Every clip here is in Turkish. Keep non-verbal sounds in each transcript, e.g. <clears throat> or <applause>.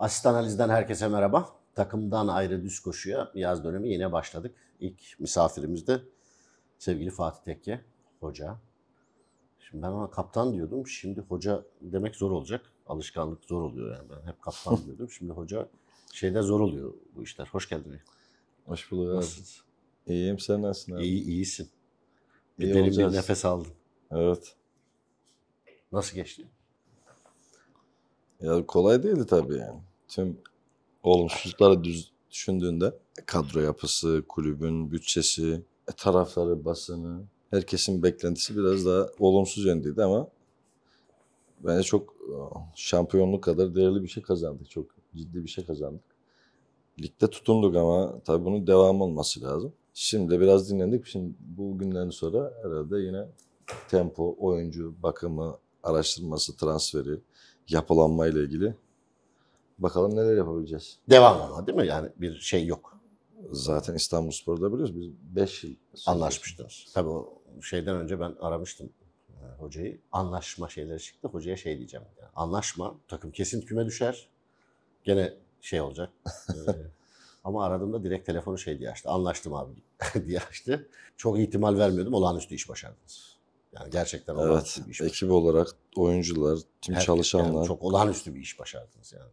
Asistan analizden herkese merhaba. Takımdan ayrı düz koşuya yaz dönemi yine başladık. İlk misafirimiz de sevgili Fatih Tekke, hoca. Şimdi ben ona kaptan diyordum. Şimdi hoca demek zor olacak. Alışkanlık zor oluyor yani. Ben hep kaptan <laughs> diyordum. Şimdi hoca şeyde zor oluyor bu işler. Hoş geldin. Hoş bulduk abi. Nasılsın? İyiyim sen nasılsın abi? İyi, iyisin. Bir İyi derin olacağız. bir nefes aldın. Evet. Nasıl geçti? Ya kolay değildi tabii yani tüm olumsuzları düz düşündüğünde kadro yapısı, kulübün bütçesi, e, tarafları, basını, herkesin beklentisi biraz daha olumsuz yöndeydi ama bence çok e, şampiyonluk kadar değerli bir şey kazandık. Çok ciddi bir şey kazandık. Ligde tutunduk ama tabii bunun devam olması lazım. Şimdi biraz dinlendik. Şimdi bu günden sonra herhalde yine tempo, oyuncu bakımı, araştırması, transferi, yapılanma ile ilgili Bakalım neler yapabileceğiz. Devam ama değil mi? Yani bir şey yok. Zaten İstanbul Spor'da biliyoruz. Biz 5 yıl anlaşmıştık. Tabii o şeyden önce ben aramıştım e, hocayı. Anlaşma şeyleri çıktı. Hocaya şey diyeceğim. Yani anlaşma. Takım kesin küme düşer. Gene şey olacak. ee, <laughs> ama aradığımda direkt telefonu şey diye açtı. Anlaştım abi <laughs> diye açtı. Çok ihtimal vermiyordum. Olağanüstü iş başardınız. Yani gerçekten olağanüstü evet, bir iş. Ekip olarak oyuncular, tüm Herkes, çalışanlar. Yani çok olağanüstü bir iş başardınız yani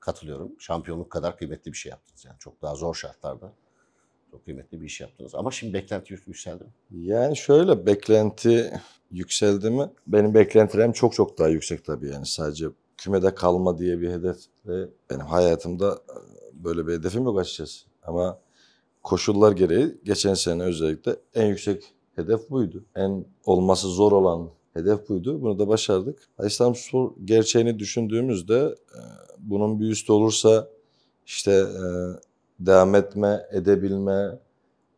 katılıyorum. Şampiyonluk kadar kıymetli bir şey yaptınız. Yani çok daha zor şartlarda çok kıymetli bir iş yaptınız. Ama şimdi beklenti yükseldi mi? Yani şöyle beklenti yükseldi mi? Benim beklentilerim çok çok daha yüksek tabii yani sadece kümede kalma diye bir hedef ve benim hayatımda e, böyle bir hedefim yok açıkçası. Ama koşullar gereği geçen sene özellikle en yüksek hedef buydu. En olması zor olan hedef buydu. Bunu da başardık. İstanbul Spor gerçeğini düşündüğümüzde e, bunun bir üstü olursa işte e, devam etme, edebilme,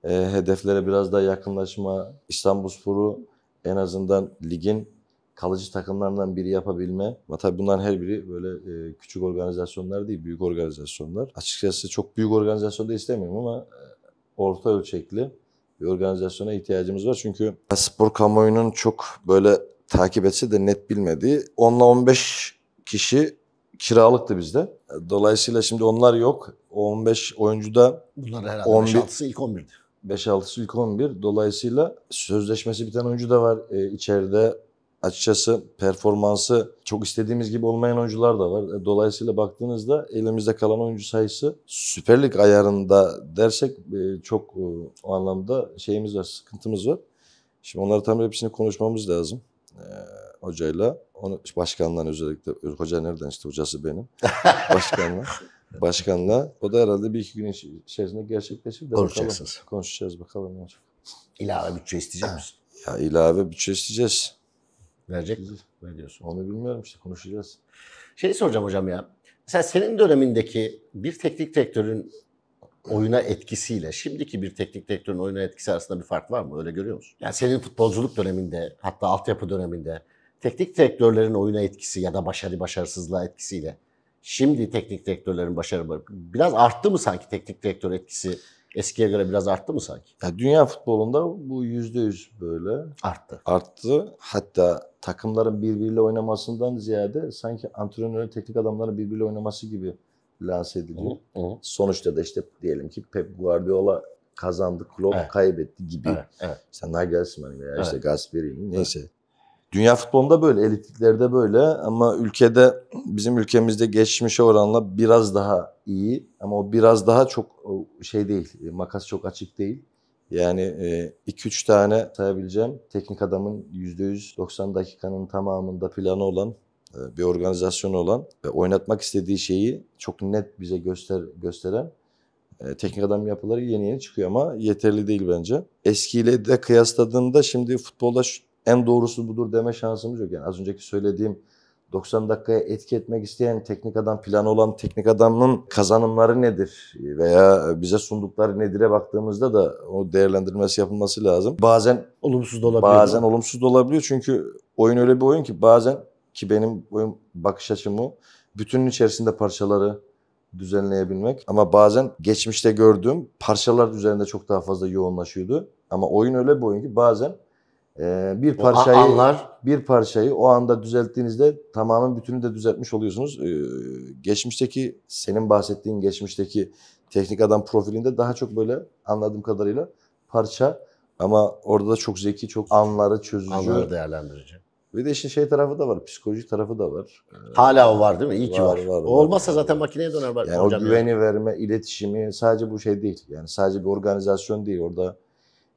e, hedeflere biraz daha yakınlaşma, İstanbulspor'u en azından ligin kalıcı takımlarından biri yapabilme. Ama tabii bunların her biri böyle e, küçük organizasyonlar değil, büyük organizasyonlar. Açıkçası çok büyük organizasyon da istemiyorum ama orta ölçekli bir organizasyona ihtiyacımız var. Çünkü spor kamuoyunun çok böyle takip etse de net bilmediği 10 15 kişi kiralıktı bizde. Dolayısıyla şimdi onlar yok. 15 oyuncu da Bunlar herhalde 5-6'sı ilk 11'di. 5-6'sı ilk 11. Dolayısıyla sözleşmesi biten oyuncu da var e, içeride. Açıkçası performansı çok istediğimiz gibi olmayan oyuncular da var. E, dolayısıyla baktığınızda elimizde kalan oyuncu sayısı Süper Lig ayarında dersek e, çok e, o anlamda şeyimiz var, sıkıntımız var. Şimdi onları tam hepsini konuşmamız lazım e, hocayla onu başkanla özellikle hoca nereden işte hocası benim. <laughs> Başkanla. Başkanla. O da herhalde bir iki gün içerisinde gerçekleşir de konuşacaksınız. Bakalım. Konuşacağız bakalım ne olacak. İlave bütçe isteyecek misin? <clears throat> Ya ilave bütçe isteyeceğiz. Verecek mi? Veriyorsun. Onu bilmiyorum işte konuşacağız. Şey soracağım hocam ya. Mesela senin dönemindeki bir teknik direktörün oyuna etkisiyle şimdiki bir teknik direktörün oyuna etkisi arasında bir fark var mı? Öyle görüyor musun? Yani senin futbolculuk döneminde hatta altyapı döneminde teknik direktörlerin oyuna etkisi ya da başarı başarısızlığa etkisiyle şimdi teknik direktörlerin başarı biraz arttı mı sanki teknik direktör etkisi eskiye göre biraz arttı mı sanki? Ya dünya futbolunda bu yüzde yüz böyle arttı. Arttı. Hatta takımların birbiriyle oynamasından ziyade sanki antrenörün teknik adamların birbiriyle oynaması gibi lanse ediliyor. Hı, hı. Sonuçta da işte diyelim ki Pep Guardiola kazandı, Klopp evet. kaybetti gibi. Evet, evet. İşte Nagelsmann veya evet. işte Gasperini neyse. Evet. Dünya futbolunda böyle, elitliklerde böyle ama ülkede bizim ülkemizde geçmişe oranla biraz daha iyi ama o biraz daha çok şey değil, makas çok açık değil. Yani 2-3 e, tane sayabileceğim teknik adamın %100 90 dakikanın tamamında planı olan e, bir organizasyon olan ve oynatmak istediği şeyi çok net bize göster gösteren e, teknik adam yapıları yeni yeni çıkıyor ama yeterli değil bence. Eskiyle de kıyasladığında şimdi futbolda en doğrusu budur deme şansımız yok. Yani az önceki söylediğim 90 dakikaya etki etmek isteyen teknik adam, plan olan teknik adamın kazanımları nedir veya bize sundukları nedir'e baktığımızda da o değerlendirmesi yapılması lazım. Bazen olumsuz da olabiliyor. Bazen olumsuz da olabiliyor çünkü oyun öyle bir oyun ki bazen ki benim oyun bakış açımı bütünün içerisinde parçaları düzenleyebilmek ama bazen geçmişte gördüğüm parçalar üzerinde çok daha fazla yoğunlaşıyordu. Ama oyun öyle bir oyun ki bazen ee, bir parçayı anlar. bir parçayı o anda düzelttiğinizde tamamen bütünü de düzeltmiş oluyorsunuz. Ee, geçmişteki senin bahsettiğin geçmişteki teknik adam profilinde daha çok böyle anladığım kadarıyla parça ama orada da çok zeki, çok anları çözücü. Anları değerlendirici. Bir de işin şey tarafı da var, psikolojik tarafı da var. Ee, Hala o var değil mi? İyi ki var. var. olmazsa var. zaten makineye döner bak. Yani o güveni yani. verme, iletişimi sadece bu şey değil. Yani sadece bir organizasyon değil. Orada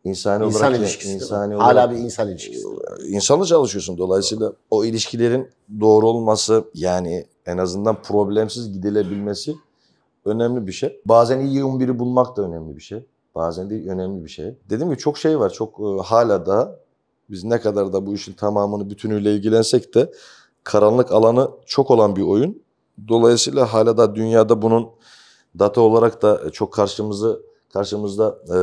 İnsani insan olarak ilişkisi insani olarak, hala bir insan ilişkisi. Ee, insanla çalışıyorsun dolayısıyla o ilişkilerin doğru olması yani en azından problemsiz gidilebilmesi önemli bir şey. Bazen iyi yığın biri bulmak da önemli bir şey. Bazen de önemli bir şey. Dedim ki çok şey var. Çok e, hala da biz ne kadar da bu işin tamamını bütünüyle ilgilensek de karanlık alanı çok olan bir oyun. Dolayısıyla hala da dünyada bunun data olarak da çok karşımızı karşımızda e,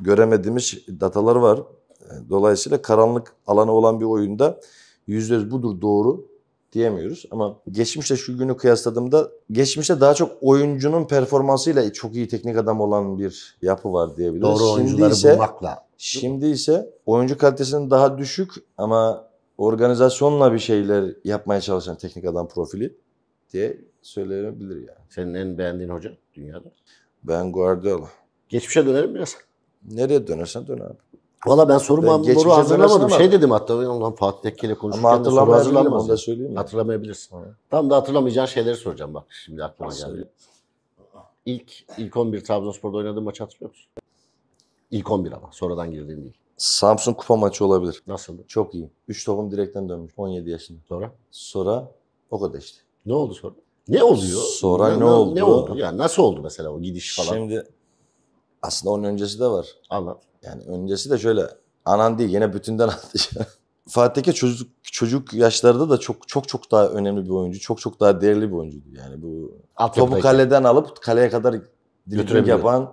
göremediğimiz datalar var. E, dolayısıyla karanlık alanı olan bir oyunda yüzde budur doğru diyemiyoruz. Ama geçmişle şu günü kıyasladığımda geçmişte daha çok oyuncunun performansıyla çok iyi teknik adam olan bir yapı var diyebiliriz. Doğru şimdi oyuncuları ise, bulmakla. Şimdi ise oyuncu kalitesinin daha düşük ama organizasyonla bir şeyler yapmaya çalışan teknik adam profili diye söylenebilir yani. Senin en beğendiğin hoca dünyada? Ben Guardiola. Geçmişe dönelim biraz. Nereye dönersen dön abi. Valla ben soru ben doğru hazırlamadım. Şey dedim hatta lan Fatih Tekke konuşurken Ama de soru hazırlamadım. Onu da söyleyeyim mi? Hatırlamayabilirsin. Hı. Tam da hatırlamayacağın şeyleri soracağım bak şimdi aklıma geldi. İlk, ilk 11 Trabzonspor'da oynadığın maçı hatırlıyor musun? İlk 11 ama sonradan girdiğin değil. Samsun kupa maçı olabilir. Nasıldı? Çok iyi. 3 topum direkten dönmüş 17 yaşında. Sonra? Sonra o kadar işte. Ne oldu sonra? Ne oluyor? Sonra ne, ne oldu? Ne oldu? Yani nasıl oldu mesela o gidiş falan? Şimdi aslında onun öncesi de var. Anlat. Yani öncesi de şöyle. Anan değil yine bütünden <laughs> anlatacağım. Fatih Tekke çocuk, çocuk yaşlarda da çok çok çok daha önemli bir oyuncu. Çok çok daha değerli bir oyuncuydu. Yani bu At topu kaleden alıp kaleye kadar dribbling yapan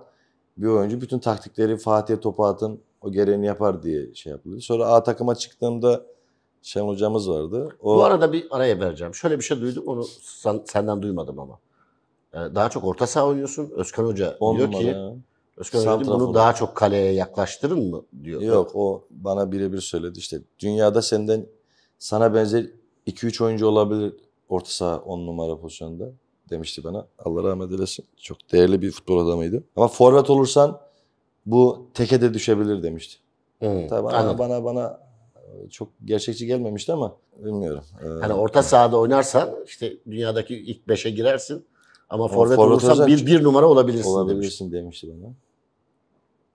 bir oyuncu. Bütün taktikleri Fatih'e topu atın o gereğini yapar diye şey yapıldı. Sonra A takıma çıktığımda Şen hocamız vardı. O... Bu arada bir araya vereceğim. Şöyle bir şey duydum onu senden duymadım ama. Ee, daha çok orta saha oynuyorsun. Özkan Hoca On diyor ki Özkan Öğüt'ü bunu daha çok kaleye yaklaştırın mı diyor. Yok o bana birebir söyledi işte dünyada senden sana benzer 2-3 oyuncu olabilir orta saha 10 numara pozisyonunda demişti bana. Allah rahmet eylesin. Çok değerli bir futbol adamıydı. Ama forvet olursan bu teke de düşebilir demişti. Hmm, Tabii bana, bana bana e, çok gerçekçi gelmemişti ama bilmiyorum. Ee, hani orta sahada oynarsan işte dünyadaki ilk beşe girersin ama forvet olursan bir, bir numara olabilirsin, olabilirsin demişti. demişti bana.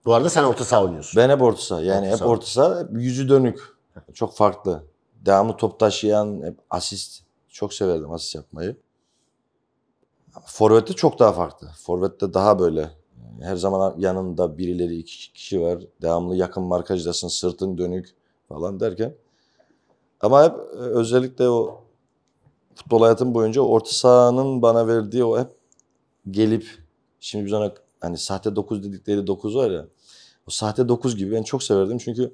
Bu arada sen orta saha oynuyorsun. Ben hep orta saha. Yani orta hep orta saha. Hep yüzü dönük. Çok farklı. Devamlı top taşıyan, hep asist. Çok severdim asist yapmayı. Forvet'te çok daha farklı. Forvet'te daha böyle her zaman yanında birileri iki kişi var. Devamlı yakın markajdasın, sırtın dönük falan derken. Ama hep e, özellikle o futbol hayatım boyunca orta sahanın bana verdiği o hep gelip şimdi biz ona hani sahte 9 dedikleri 9 var ya. O sahte 9 gibi ben çok severdim çünkü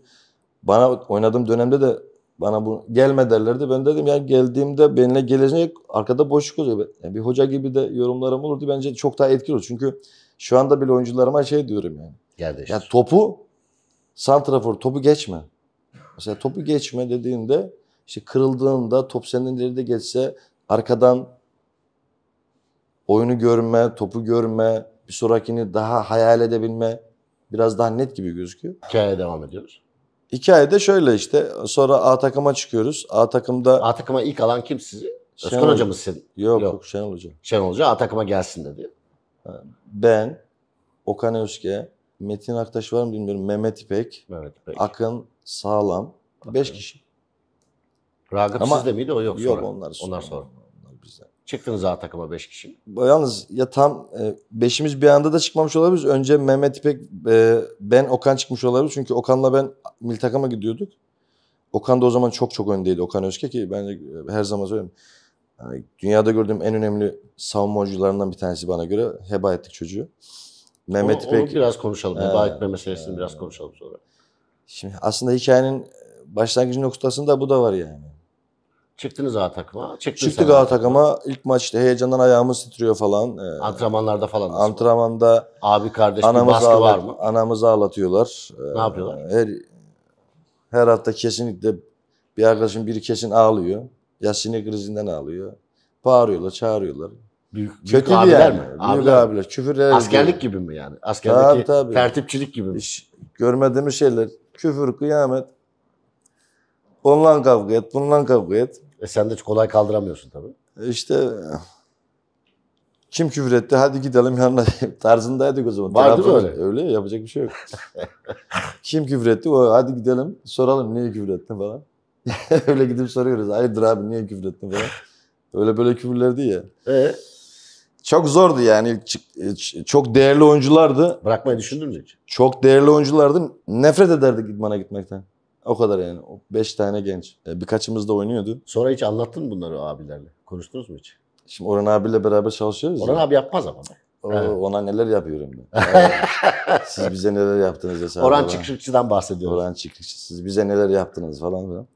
bana oynadığım dönemde de bana bu gelme derlerdi. Ben dedim ya geldiğimde benimle gelecek arkada boşluk oluyor. Yani bir hoca gibi de yorumlarım olurdu. Bence çok daha etkili olur. Çünkü şu anda bile oyuncularıma şey diyorum yani. Gel değiştir. Yani topu santrafor topu geçme. Mesela topu geçme dediğinde işte kırıldığında top senin ileride geçse arkadan oyunu görme, topu görme, bir sonrakini daha hayal edebilme biraz daha net gibi gözüküyor. Hikayeye devam ediyoruz. Hikayede şöyle işte sonra A takıma çıkıyoruz. A takımda... A takıma ilk alan kim sizi? Özkan Şenol... Hoca mı sizin? Yok, yok. Şenol Hoca. Şenol Hoca A takıma gelsin dedi. Ben, Okan Özke, Metin Aktaş var mı bilmiyorum. Mehmet İpek, Mehmet İpek. Akın, Sağlam. Beş kişi. Ragıp Ama sizde miydi o yok, yok sonra? Yok onlar sonra. Onlar sonra. Çıktınız A takıma 5 kişi. Yalnız ya tam 5'imiz e, bir anda da çıkmamış olabiliriz. Önce Mehmet İpek, e, ben, Okan çıkmış olabiliriz. Çünkü Okan'la ben mil takıma gidiyorduk. Okan da o zaman çok çok öndeydi. Okan Özke ki bence e, her zaman söylüyorum. Yani dünyada gördüğüm en önemli savunma oyuncularından bir tanesi bana göre. Heba ettik çocuğu. Mehmet onu, İpek... Onu biraz konuşalım. Ee, heba etme meselesini ee, biraz konuşalım sonra. Şimdi aslında hikayenin başlangıcı noktasında bu da var yani. Çıktınız A takıma. Çıktın Çıktık A takıma. İlk maçta heyecandan ayağımız titriyor falan. Ee, antrenmanlarda falan nasıl? Antrenmanda abi kardeş bir baskı var mı? Anamızı ağlatıyorlar. Ee, ne yapıyorlar? Her her hafta kesinlikle bir arkadaşım biri kesin ağlıyor. Ya sinir krizinden ağlıyor. Bağırıyorlar, çağırıyorlar. Büyük, büyük Kötü abiler yani. mi? Büyük abiler. abiler. Küfürler. Askerlik gibi. gibi mi yani? Askerdeki tabii, tabii. tertipçilik gibi mi? Hiç görmediğimiz şeyler. Küfür, kıyamet. Onunla kavga et, bununla kavga et. E sen de kolay kaldıramıyorsun tabii. E, işte kim küfür etti hadi gidelim yanına tarzındaydık o zaman. Vardı mı öyle? Öyle yapacak bir şey yok. <laughs> kim küfür etti o hadi gidelim soralım niye küfür ettin falan. <laughs> öyle gidip soruyoruz hayırdır abi niye küfür ettin falan. Öyle böyle küfürlerdi ya. Ee? Çok zordu yani. E, çok değerli oyunculardı. Bırakmayı düşündün mü hiç? Çok değerli oyunculardı. Nefret ederdik idmana gitmekten. O kadar yani. O beş tane genç. E, birkaçımız da oynuyordu. Sonra hiç anlattın mı bunları abilerle? Konuştunuz mu hiç? Şimdi Orhan abiyle beraber çalışıyoruz. Orhan ya. abi yapmaz ama. O, ona neler yapıyorum ben. <laughs> siz bize neler yaptınız hesabı. Orhan Çıkışıkçı'dan bahsediyoruz. Orhan Çıkışıkçı. Siz bize neler yaptınız falan filan.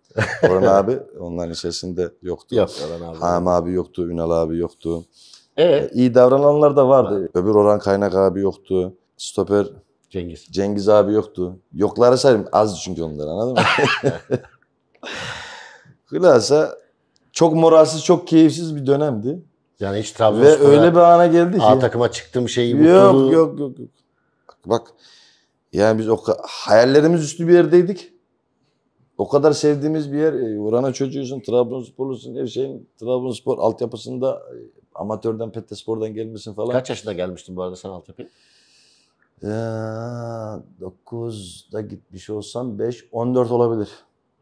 Orhan <laughs> abi onların içerisinde yoktu. Yok Orhan abi. Ham abi yoktu, Ünal abi yoktu. Evet. Ee, iyi davrananlar da vardı. Evet. Öbür Orhan Kaynak abi yoktu. Stoper Cengiz. Cengiz abi yoktu. Yokları sayayım. Az çünkü onlar anladın mı? <laughs> Hılasa çok moralsiz, çok keyifsiz bir dönemdi. Yani hiç Trabzonspor'a... Ve öyle bir ana geldi ki. A takıma çıktım şeyi yok, Yok yok yok. Bak yani biz o hayallerimiz üstü bir yerdeydik. O kadar sevdiğimiz bir yer. Urana e, çocuğusun, Trabzonsporlusun, her şeyin Trabzonspor altyapısında e, amatörden, spordan gelmişsin falan. Kaç yaşında gelmiştin bu arada sen altyapıya? Ee, 9'da gitmiş olsam 5, 14 olabilir.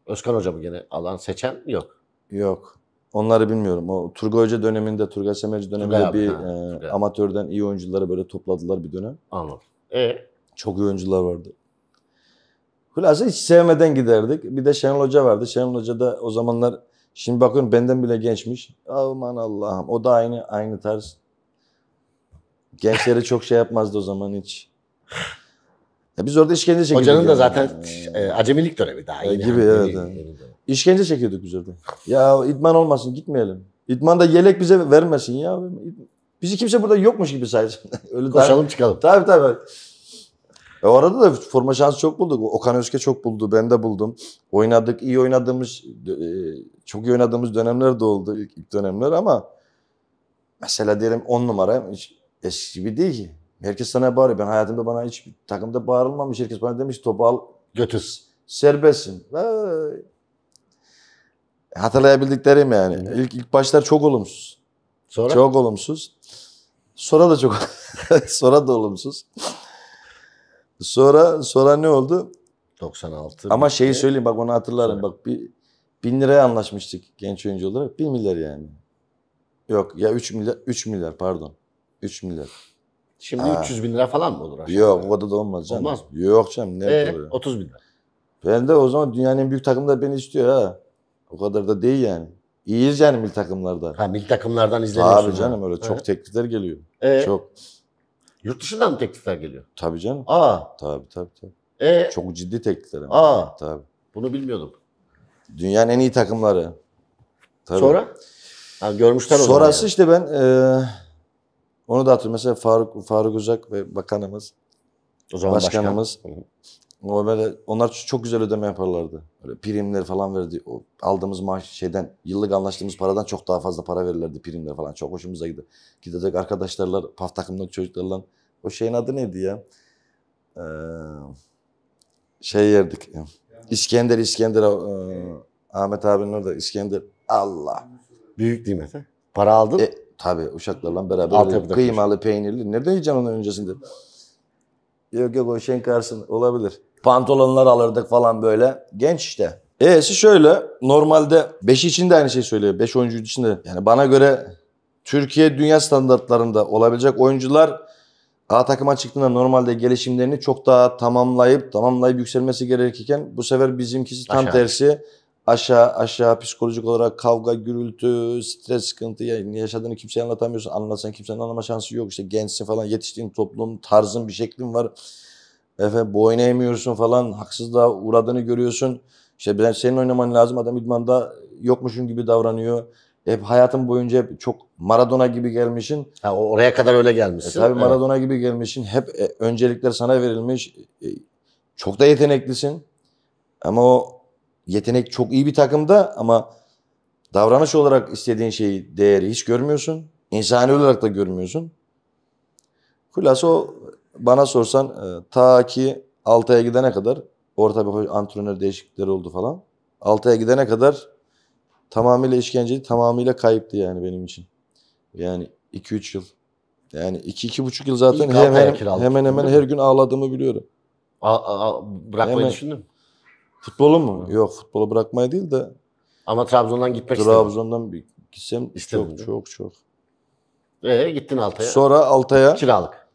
Özkan Hoca mı gene alan seçen yok? Yok. Onları bilmiyorum. O Turgay Hoca döneminde, Turgay Semerci döneminde Turgay abi, bir ha, e, amatörden iyi oyuncuları böyle topladılar bir dönem. Anladım. E? Çok iyi oyuncular vardı. Hülasa hiç sevmeden giderdik. Bir de Şenol Hoca vardı. Şenol Hoca da o zamanlar şimdi bakıyorum benden bile gençmiş. Aman Allah'ım. O da aynı aynı tarz. Gençlere çok şey yapmazdı o zaman hiç. Ya biz orada işkence çekiyorduk. Hocanın yani. da zaten e, acemilik dönemi daha. Yeni e, gibi evet. Yeni, yeni, yeni çekiyorduk biz orada. ya idman olmasın gitmeyelim. İdman da yelek bize vermesin ya. Bizi kimse burada yokmuş gibi sayacak. <laughs> Öyle Koşalım daha... çıkalım. Tabii tabii. E orada da forma şansı çok bulduk. Okan Özke çok buldu, ben de buldum. Oynadık, iyi oynadığımız, e, çok iyi oynadığımız dönemler de oldu ilk, ilk dönemler ama mesela diyelim 10 numara hiç eski gibi değil ki. Herkes sana bağırıyor. Ben hayatımda bana hiç takımda bağırılmamış. Herkes bana demiş topu al götür. Serbestsin. Hatırlayabildiklerim yani. Hı. İlk, ilk başlar çok olumsuz. Sonra? Çok olumsuz. Sonra da çok <laughs> sonra da olumsuz. Sonra sonra ne oldu? 96. Ama şeyi söyleyeyim bak onu hatırlarım. Sonra. Bak bir bin liraya anlaşmıştık genç oyuncu olarak. Bin milyar yani. Yok ya üç milyar, üç milyar pardon. üç milyar. Şimdi ha. 300 bin lira falan mı olur aşağıda? Yok bu kadar da olmaz canım. Olmaz mı? Yok canım ne ee, 30 bin lira. Ben de o zaman dünyanın büyük takımda beni istiyor ha. O kadar da değil yani. İyiyiz yani mil takımlarda. Ha mil takımlardan izleniyorsun. Abi canım öyle çok evet. teklifler geliyor. Ee, çok. Yurt dışından mı teklifler geliyor? Tabii canım. Aa. Tabii tabii tabii. Ee, çok ciddi teklifler. Aa. Tabii. Bunu bilmiyordum. Dünyanın en iyi takımları. Tabii. Sonra? Ha, görmüşler o Sonrası yani. işte ben e, onu da hatırlıyorum. Mesela Faruk, Faruk Uzak ve bakanımız, o zaman başkanımız. Başkan. O böyle, onlar çok güzel ödeme yaparlardı. Böyle primler falan verdi. O aldığımız maaş şeyden, yıllık anlaştığımız paradan çok daha fazla para verirlerdi primler falan. Çok hoşumuza gitti. Gidecek arkadaşlarla, paf takımdaki çocuklarla. O şeyin adı neydi ya? Ee, şey yerdik. İskender, İskender. E, Ahmet abinin orada İskender. Allah. Büyük değil mi? Para aldın. E, Tabii uşaklarla beraber şey kıymalı, peynirli. Nerede yiyeceğim onun öncesinde? Yok yok o şeyin karşısında olabilir. Pantolonlar alırdık falan böyle. Genç işte. E'si şöyle normalde 5 için de aynı şey söylüyor. 5 oyuncu için de. Yani bana göre Türkiye dünya standartlarında olabilecek oyuncular A takıma çıktığında normalde gelişimlerini çok daha tamamlayıp tamamlayıp yükselmesi gerekirken bu sefer bizimkisi tam Aşağı. tersi aşağı aşağı psikolojik olarak kavga, gürültü, stres, sıkıntı yaşadığını kimseye anlatamıyorsun. Anlatsan kimsenin anlama şansı yok. İşte gençsin falan yetiştiğin toplum, tarzın bir şeklin var. Efe, boyun eğmiyorsun falan. Haksızlığa uğradığını görüyorsun. İşte ben senin oynaman lazım. Adam idmanda yokmuşun gibi davranıyor. Hep hayatın boyunca hep çok Maradona gibi gelmişsin. Ha, oraya kadar öyle gelmişsin. E, tabii Maradona evet. gibi gelmişsin. Hep e, öncelikler sana verilmiş. E, çok da yeteneklisin. Ama o yetenek çok iyi bir takımda ama davranış olarak istediğin şeyi, değeri hiç görmüyorsun. İnsani olarak da görmüyorsun. Hulası o bana sorsan e, ta ki Altay'a gidene kadar orta bir antrenör değişiklikleri oldu falan. Altay'a gidene kadar tamamıyla işkenceli, tamamıyla kayıptı yani benim için. Yani 2-3 yıl. Yani 2-2,5 yıl zaten hemen hemen, hemen hemen her gün ağladığımı biliyorum. A, a, bırakmayı hemen, düşündün mü? Futbolu mu? Yok futbolu bırakmayı değil de Ama Trabzon'dan gitmek istedim. Trabzon'dan bir gitsem İstemedin. çok çok çok. Ee, gittin Altay'a. Sonra Altay'a Kiralık.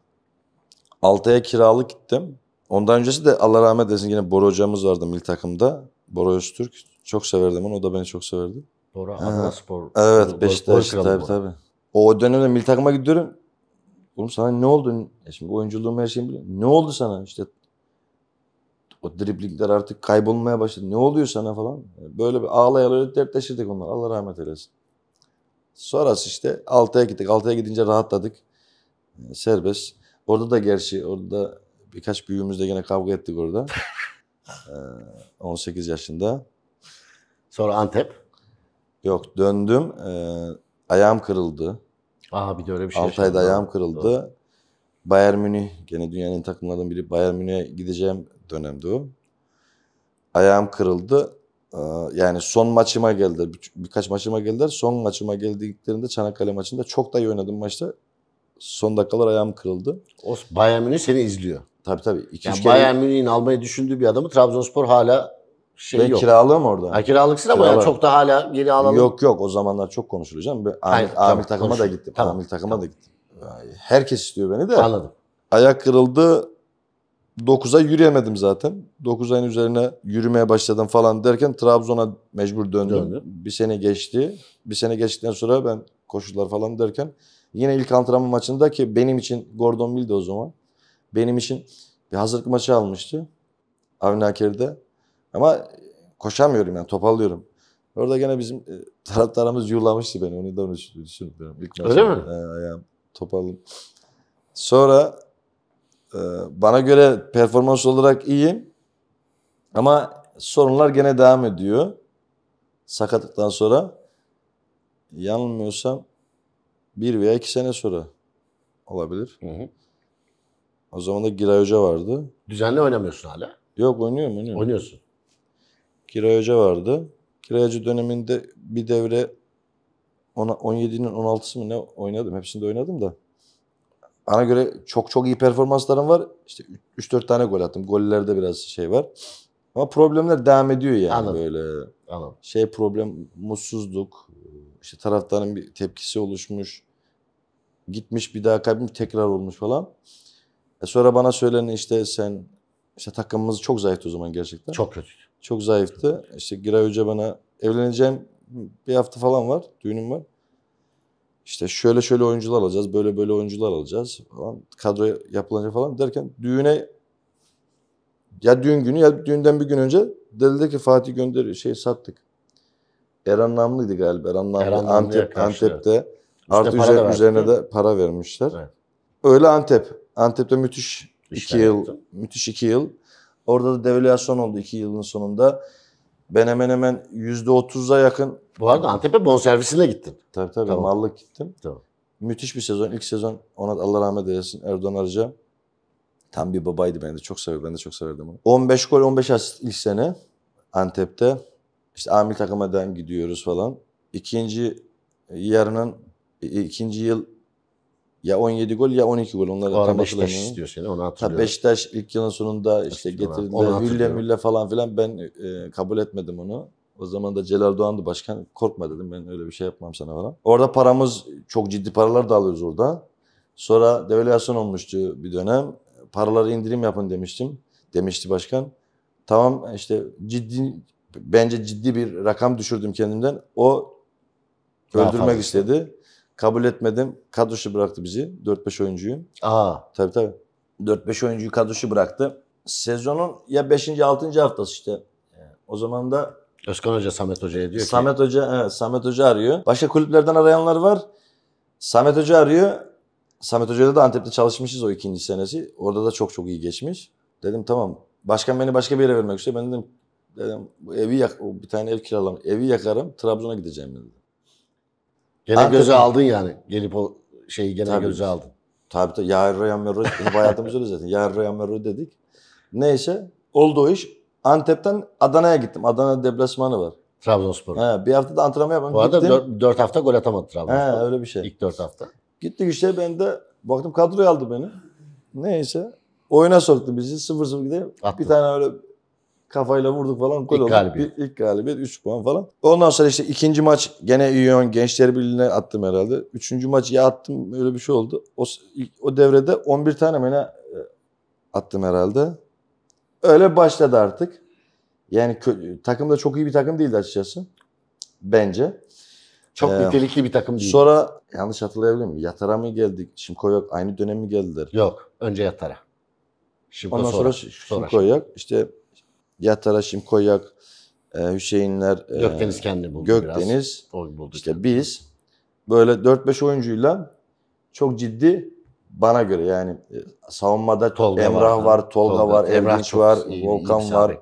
Altay'a kiralık gittim. Ondan öncesi de Allah rahmet eylesin yine Bora hocamız vardı milli takımda. Bora Öztürk. Çok severdim onu. O da beni çok severdi. Doğru. Adana Evet Beşiktaş tabii tabii. O dönemde milli takıma gidiyorum. Oğlum sana ne oldu? E şimdi oyunculuğum her şeyim biliyorum. Ne oldu sana? İşte o driblingler artık kaybolmaya başladı. Ne oluyor sana falan. Böyle bir ağlayarak dertleşirdik onlar. Allah rahmet eylesin. Sonrası işte Altay'a gittik. Altay'a gidince rahatladık. Ee, serbest. Orada da gerçi orada birkaç büyüğümüzle gene kavga ettik orada. 18 ee, yaşında. Sonra Antep? Yok döndüm. Ee, ayağım kırıldı. Aa bir de öyle bir şey. Altay'da ayağım kırıldı. Doğru. Bayern Münih gene dünyanın takımlarından biri Bayern Münih'e gideceğim dönemdi o. Ayağım kırıldı. Ee, yani son maçıma geldiler. Birkaç maçıma geldiler. Son maçıma geldiklerinde Çanakkale maçında çok da iyi oynadım maçta. Son dakikalar ayağım kırıldı. O Bayern Münih seni izliyor. Tabii tabii. İki, yani kere... Münih'in almayı düşündüğü bir adamı Trabzonspor hala şey ben yok. kiralığım orada. Ha, kiralıksın ama yani çok da hala geri alalım. Yok yok o zamanlar çok konuşulacağım. Amir amil, Hayır, amil tamam, takıma konuşur. da gittim. Tamam. Amil takıma tamam. da gittim. Herkes istiyor beni de. Anladım. Ayak kırıldı. 9'a yürüyemedim zaten. 9 ayın üzerine yürümeye başladım falan derken Trabzon'a mecbur döndüm. Döndü. Bir sene geçti. Bir sene geçtikten sonra ben koşular falan derken yine ilk antrenman maçında ki benim için Gordon Mill'di o zaman. Benim için bir hazırlık maçı almıştı. Avni Ama koşamıyorum yani top alıyorum. Orada gene bizim e, taraftarımız yurlamıştı beni. Onu da düşünüyorum. Öyle mi? E, ayağım toparladım. Sonra ee, bana göre performans olarak iyi ama sorunlar gene devam ediyor. Sakatlıktan sonra yanılmıyorsam bir veya iki sene sonra olabilir. Hı hı. O zaman da Giray Hoca vardı. Düzenli oynamıyorsun hala. Yok oynuyorum oynuyorum. Oynuyorsun. Giray Hoca vardı. Giray Hoca döneminde bir devre 17'nin 16'sı mı ne oynadım. Hepsinde oynadım da bana göre çok çok iyi performanslarım var. İşte 3-4 tane gol attım. Gollerde biraz şey var. Ama problemler devam ediyor yani Anladım. böyle. Anladım. Şey problem mutsuzluk. İşte taraftarın bir tepkisi oluşmuş. Gitmiş bir daha kalbim tekrar olmuş falan. E sonra bana söylenen işte sen işte takımımız çok zayıftı o zaman gerçekten. Çok kötü. Çok zayıftı. İşte Giray Hoca bana evleneceğim bir hafta falan var. Düğünüm var. İşte şöyle şöyle oyuncular alacağız, böyle böyle oyuncular alacağız falan. Kadro yapılacak falan derken düğüne ya düğün günü ya düğünden bir gün önce dedi ki Fatih gönderiyor şey sattık. Eren Namlı'ydı galiba. Eren Namlı Eren Antep, Antep'te artı işte üzerine, üzerine de para vermişler. Evet. Öyle Antep. Antep'te müthiş İşler iki yıl, yaptım. müthiş iki yıl. Orada da devalüasyon oldu iki yılın sonunda. Ben hemen hemen otuz'a yakın. Bu arada Antep'e bonservisine gittin. Tabii tabii. Tamam. Mallık gittim. Tamam. Müthiş bir sezon. İlk sezon ona Allah rahmet eylesin Erdoğan Arıca. Tam bir babaydı bende. Çok sever. Ben de çok severdim onu. 15 gol 15 asist ilk sene Antep'te. İşte amil takıma gidiyoruz falan. İkinci yarının ikinci yıl ya 17 gol ya 12 gol. Onları Arada tam Beşiktaş istiyor seni onu hatırlıyorum. Ha, Beşiktaş ilk yılın sonunda işte getirdi. Onu Hülle mülle falan filan ben e, kabul etmedim onu. O zaman da Celal Doğan'dı başkan. Korkma dedim ben öyle bir şey yapmam sana falan. Orada paramız çok ciddi paralar da alıyoruz orada. Sonra devalüasyon olmuştu bir dönem. Paraları indirim yapın demiştim. Demişti başkan. Tamam işte ciddi bence ciddi bir rakam düşürdüm kendimden. O öldürmek fazlası. istedi. Kabul etmedim. Kadro bıraktı bizi. 4-5 oyuncuyu. Aa. Tabii tabii. 4-5 oyuncuyu kadro bıraktı. Sezonun ya 5. 6. haftası işte. Ee, o zaman da Özkan Hoca Samet Hoca'ya diyor ki Samet Hoca evet, Samet Hoca arıyor. Başka kulüplerden arayanlar var. Samet Hoca arıyor. Samet Hoca'da da Antep'te çalışmışız o ikinci senesi. Orada da çok çok iyi geçmiş. Dedim tamam. Başkan beni başka bir yere vermek istiyor. Ben dedim dedim evi yak bir tane ev kiralam. Evi yakarım. Trabzon'a gideceğim dedim. Gene Artık... göze aldın yani. Gelip o şeyi gene tabii, göze aldın. Tabii tabii. Yarra yamero. Hep hayatımız öyle zaten. Yarra yamero dedik. Neyse. Oldu o iş. Antep'ten Adana'ya gittim. Adana deplasmanı var. Trabzonspor. He, bir hafta da antrenman yapmam. Bu arada Gittim. Dört, dört hafta gol atamadı Trabzonspor. He, öyle bir şey. İlk dört hafta. Gittik işte ben de baktım kadroya aldı beni. Neyse. Oyuna soktu bizi. Sıfır sıfır gidiyor. Bir tane öyle kafayla vurduk falan gol ilk oldu. Galibiyet. Bir, ilk galibiyet 3 puan falan. Ondan sonra işte ikinci maç gene Üyon Gençler Birliği'ne attım herhalde. Üçüncü maç ya attım öyle bir şey oldu. O, o devrede 11 tane mena e, attım herhalde. Öyle başladı artık. Yani takım da çok iyi bir takım değildi açıkçası. Bence. Çok ee, nitelikli bir takım değil. Sonra yanlış hatırlayabilir miyim? Yatara mı geldik? Şimkoyak aynı dönem mi geldiler? Yok. Önce Yatara. Şimko Ondan sonra, sonra Şimkoyak. İşte Yatara, Şimkoyak, e, Hüseyinler, e, Gökdeniz kendi buldu Gökdeniz. biraz. buldu işte kendini. biz böyle 4-5 oyuncuyla çok ciddi bana göre yani e, savunmada Tolga Emrah var, var Tolga, Tolga var, Emrah var, iyi, Volkan iyi var.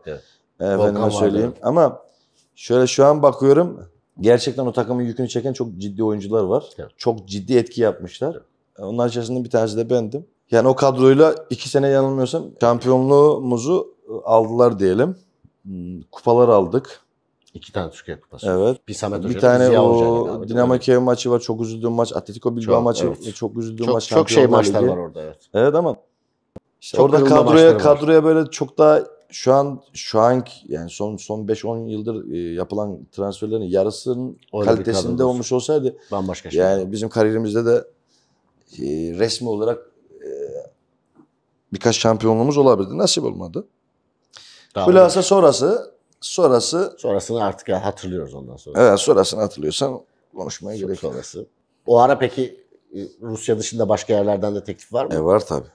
Efendime söyleyeyim. Var, Ama şöyle şu an bakıyorum gerçekten o takımın yükünü çeken çok ciddi oyuncular var. Evet. Çok ciddi etki yapmışlar. Evet. Onlar içerisinde bir tanesi de bendim. Yani o kadroyla iki sene yanılmıyorsam şampiyonluğumuzu aldılar diyelim. Hmm, kupalar aldık. İki tane Türkiye Kupası. Evet. Bir Samet bir tane Ziya o Dinamo Kiev maçı var. Çok üzüldüğüm maç. Atletico Bilbao maçı evet. E, çok üzüldüğüm maç. Çok şey maçlar var orada evet. Evet ama işte orada kadroya kadroya böyle çok daha şu an şu an yani son son 5-10 yıldır e, yapılan transferlerin yarısının Öyle kalitesinde olmuş olsaydı bambaşka şey. Yani bizim kariyerimizde de e, resmi olarak birkaç şampiyonluğumuz olabilirdi. Nasip olmadı. Tamam. Hülasa sonrası sonrası sonrasını artık hatırlıyoruz ondan sonra. Evet sonrasını hatırlıyorsan konuşmaya Son, gerek yok. Sonrası. O ara peki e, Rusya dışında başka yerlerden de teklif var mı? E var tabii.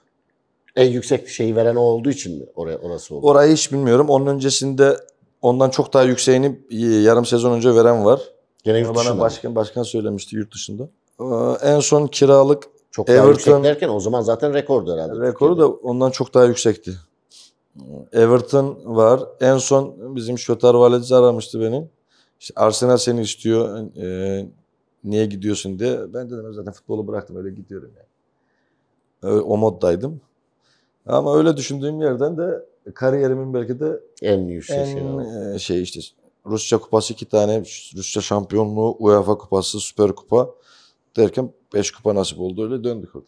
En yüksek şeyi veren o olduğu için mi oraya orası oldu? Orayı hiç bilmiyorum. Onun öncesinde ondan çok daha yükseğini e, yarım sezon önce veren var. Gene yurt Bana başkan, mı? başkan söylemişti yurt dışında. Ee, en son kiralık çok Everton, daha yüksek derken o zaman zaten rekordu herhalde. Rekoru Türkiye'de. da ondan çok daha yüksekti. Everton var. En son bizim Şöter Valeci aramıştı beni. İşte Arsenal seni istiyor. E, niye gidiyorsun diye. Ben dedim zaten futbolu bıraktım öyle gidiyorum yani. o moddaydım. Ama öyle düşündüğüm yerden de kariyerimin belki de en yüksek şey, şey işte Rusya kupası iki tane Rusya şampiyonluğu, UEFA kupası, Süper Kupa derken beş kupa nasip oldu öyle döndük orada.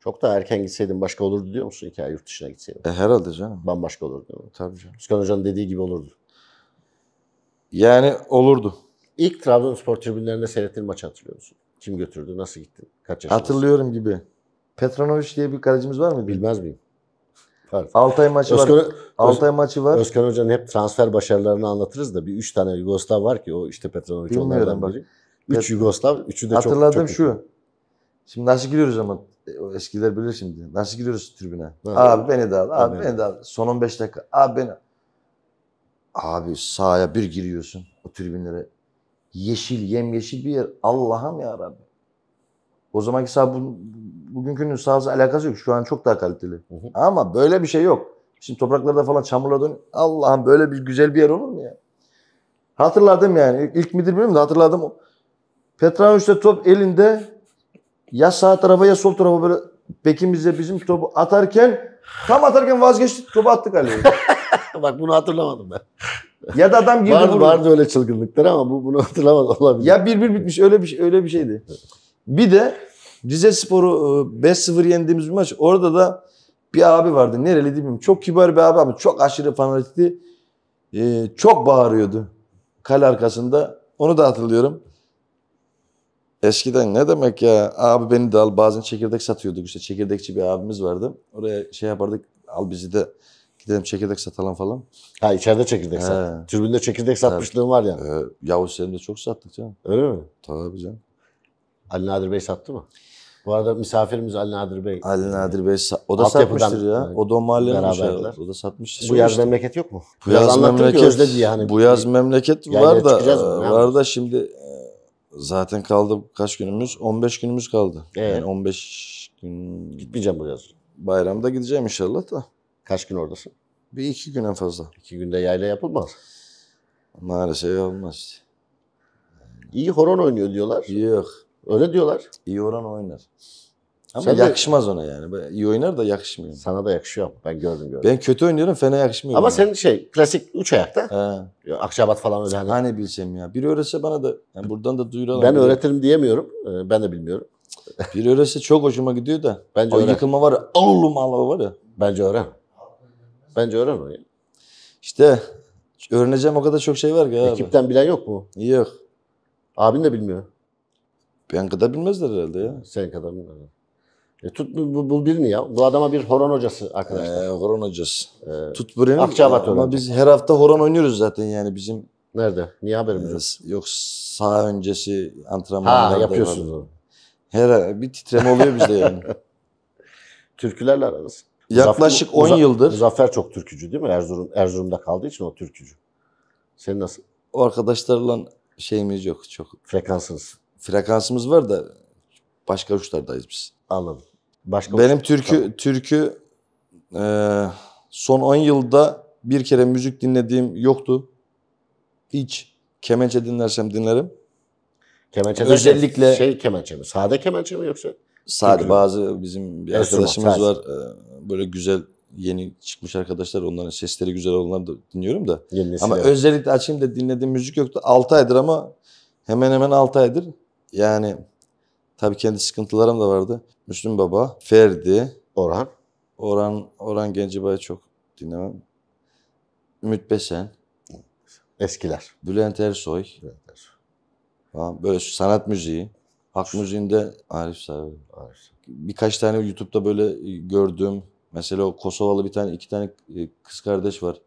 Çok daha erken gitseydim başka olurdu diyor musun hikaye yurt dışına gitseydim? E, herhalde canım. Bambaşka olurdu Tabii canım. Üskan Hoca'nın dediği gibi olurdu. Yani olurdu. İlk Trabzonspor tribünlerinde seyrettiğin maçı hatırlıyor musun? Kim götürdü? Nasıl gittin? Kaç yaşındasın? Hatırlıyorum gibi. Petranovic diye bir kalecimiz var mı? Bilmez miyim? Altay maçı Özkan, var. Altay maçı var. Özkan Hoca'nın hep transfer başarılarını anlatırız da bir üç tane Yugoslav var ki o işte Petranovic onlardan bak. biri. 3 Yugoslav, üçü de Hatırladım çok, Hatırladım şu. Şimdi nasıl gülüyoruz ama o eskiler bilir şimdi. Nasıl gidiyoruz tribüne? Ha, abi beni de al, abi, abi beni de al. Son 15 dakika, abi beni Abi sahaya bir giriyorsun o tribünlere. Yeşil, yemyeşil bir yer. Allah'ım ya Rabbi. O zamanki saha bu, bugünkünün sahası alakası yok. Şu an çok daha kaliteli. Hı hı. Ama böyle bir şey yok. Şimdi topraklarda falan çamurla dön. Allah'ım böyle bir güzel bir yer olur mu ya? Hatırladım yani. İlk midir bilmiyorum da hatırladım. Petraovic de top elinde ya sağ tarafa ya sol tarafa böyle bekimizle bizim topu atarken tam atarken vazgeçti. topu attık Ali. <laughs> Bak bunu hatırlamadım ben. Ya da adam girdi vardı, Vardı öyle çılgınlıklar ama bu, bunu hatırlamadım olabilir. Ya bir bir bitmiş öyle bir şey, öyle bir şeydi. Bir de Rize Spor'u 5-0 e, yendiğimiz bir maç. Orada da bir abi vardı. Nereli bilmiyorum. Çok kibar bir abi ama çok aşırı fanatikti. Ee, çok bağırıyordu. Kale arkasında. Onu da hatırlıyorum. Eskiden ne demek ya? Abi beni de al. Bazen çekirdek satıyorduk. işte çekirdekçi bir abimiz vardı. Oraya şey yapardık. Al bizi de gidelim çekirdek satalım falan. Ha içeride çekirdek He. sat. Türbünde çekirdek satmışlığın var yani. Ee, Yavuz Selim'de çok sattık canım. Öyle mi? Tabii canım. Ali Nadir Bey sattı mı? Bu arada misafirimiz Ali Nadir Bey. Ali ee, Nadir Bey o da Altyapıdan, satmıştır ya. O da o mahallenin şey. O da satmış Bu yaz memleket yok mu? Bu yaz anlattım ki memleket, özledi yani. bu yaz memleket var da e, var da şimdi Zaten kaldı kaç günümüz? 15 günümüz kaldı. Ee? Yani 15 gün... Gitmeyeceğim bu yaz. Bayramda gideceğim inşallah da. Kaç gün oradasın? Bir iki güne fazla. İki günde yayla yapılmaz. Maalesef olmaz. İyi horon oynuyor diyorlar. Yok. Öyle diyorlar. İyi horon oynar. Ama Sen yakışmaz de, ona yani. İyi oynar da yakışmıyor. Sana da yakışıyor. Ben gördüm gördüm. Ben kötü oynuyorum fena yakışmıyor. Ama bana. senin şey klasik üç ayakta. He. Akşabat falan öyle. Hani. hani bilsem ya. Biri öğretse bana da yani buradan da duyuralım. Ben diye. öğretirim diyemiyorum. Ee, ben de bilmiyorum. Bir öğretse çok hoşuma gidiyor da. Bence o öğren. yıkılma var ya. Alulum alava var ya. Bence öğren. Bence öğren onu. İşte öğreneceğim o kadar çok şey var ki Ekipten abi. Ekipten bilen yok mu? Yok. Abin de bilmiyor. Ben kadar bilmezler herhalde ya. Sen kadar bilmezler. E, tut bu, bul birini ya. Bu adama bir horon hocası arkadaşlar. Ee, horon hocası. Ee, tut birini. Akçabat Ama biz her hafta horon oynuyoruz zaten yani bizim. Nerede? Niye haberimiz yok? Ee, yok saha öncesi antrenmanlarda. Ha yapıyorsunuz onu. Her bir titreme oluyor bizde yani. <laughs> Türkülerle aranız. Yaklaşık Muzaffer, 10 yıldır. Zafer çok türkücü değil mi? Erzurum Erzurum'da kaldığı için o türkücü. Senin nasıl? O arkadaşlarla şeyimiz yok çok. Frekansınız. Frekansımız var da başka uçlardayız biz. Anladım. Başka Benim şey türkü tabii. türkü e, son 10 yılda bir kere müzik dinlediğim yoktu. Hiç kemençe dinlersem dinlerim. Kemençe özellikle şey kemençe mi? Sade kemençe mi yoksa? Sade bazı bizim bir arkadaşımız sadece. var. E, böyle güzel yeni çıkmış arkadaşlar onların sesleri güzel olanları da dinliyorum da. Yenilesi ama yani. özellikle açayım da dinlediğim müzik yoktu. 6 aydır ama hemen hemen 6 aydır. Yani tabii kendi sıkıntılarım da vardı. Müslüm Baba, Ferdi, Orhan. Orhan, Orhan Gencebay'ı çok dinlemem. Ümit Besen. Eskiler. Bülent Ersoy. Bülent Ersoy. Böyle sanat müziği. Halk müziğinde Arif Sarı. Arif. Birkaç tane YouTube'da böyle e, gördüğüm mesela o Kosovalı bir tane iki tane e, kız kardeş var.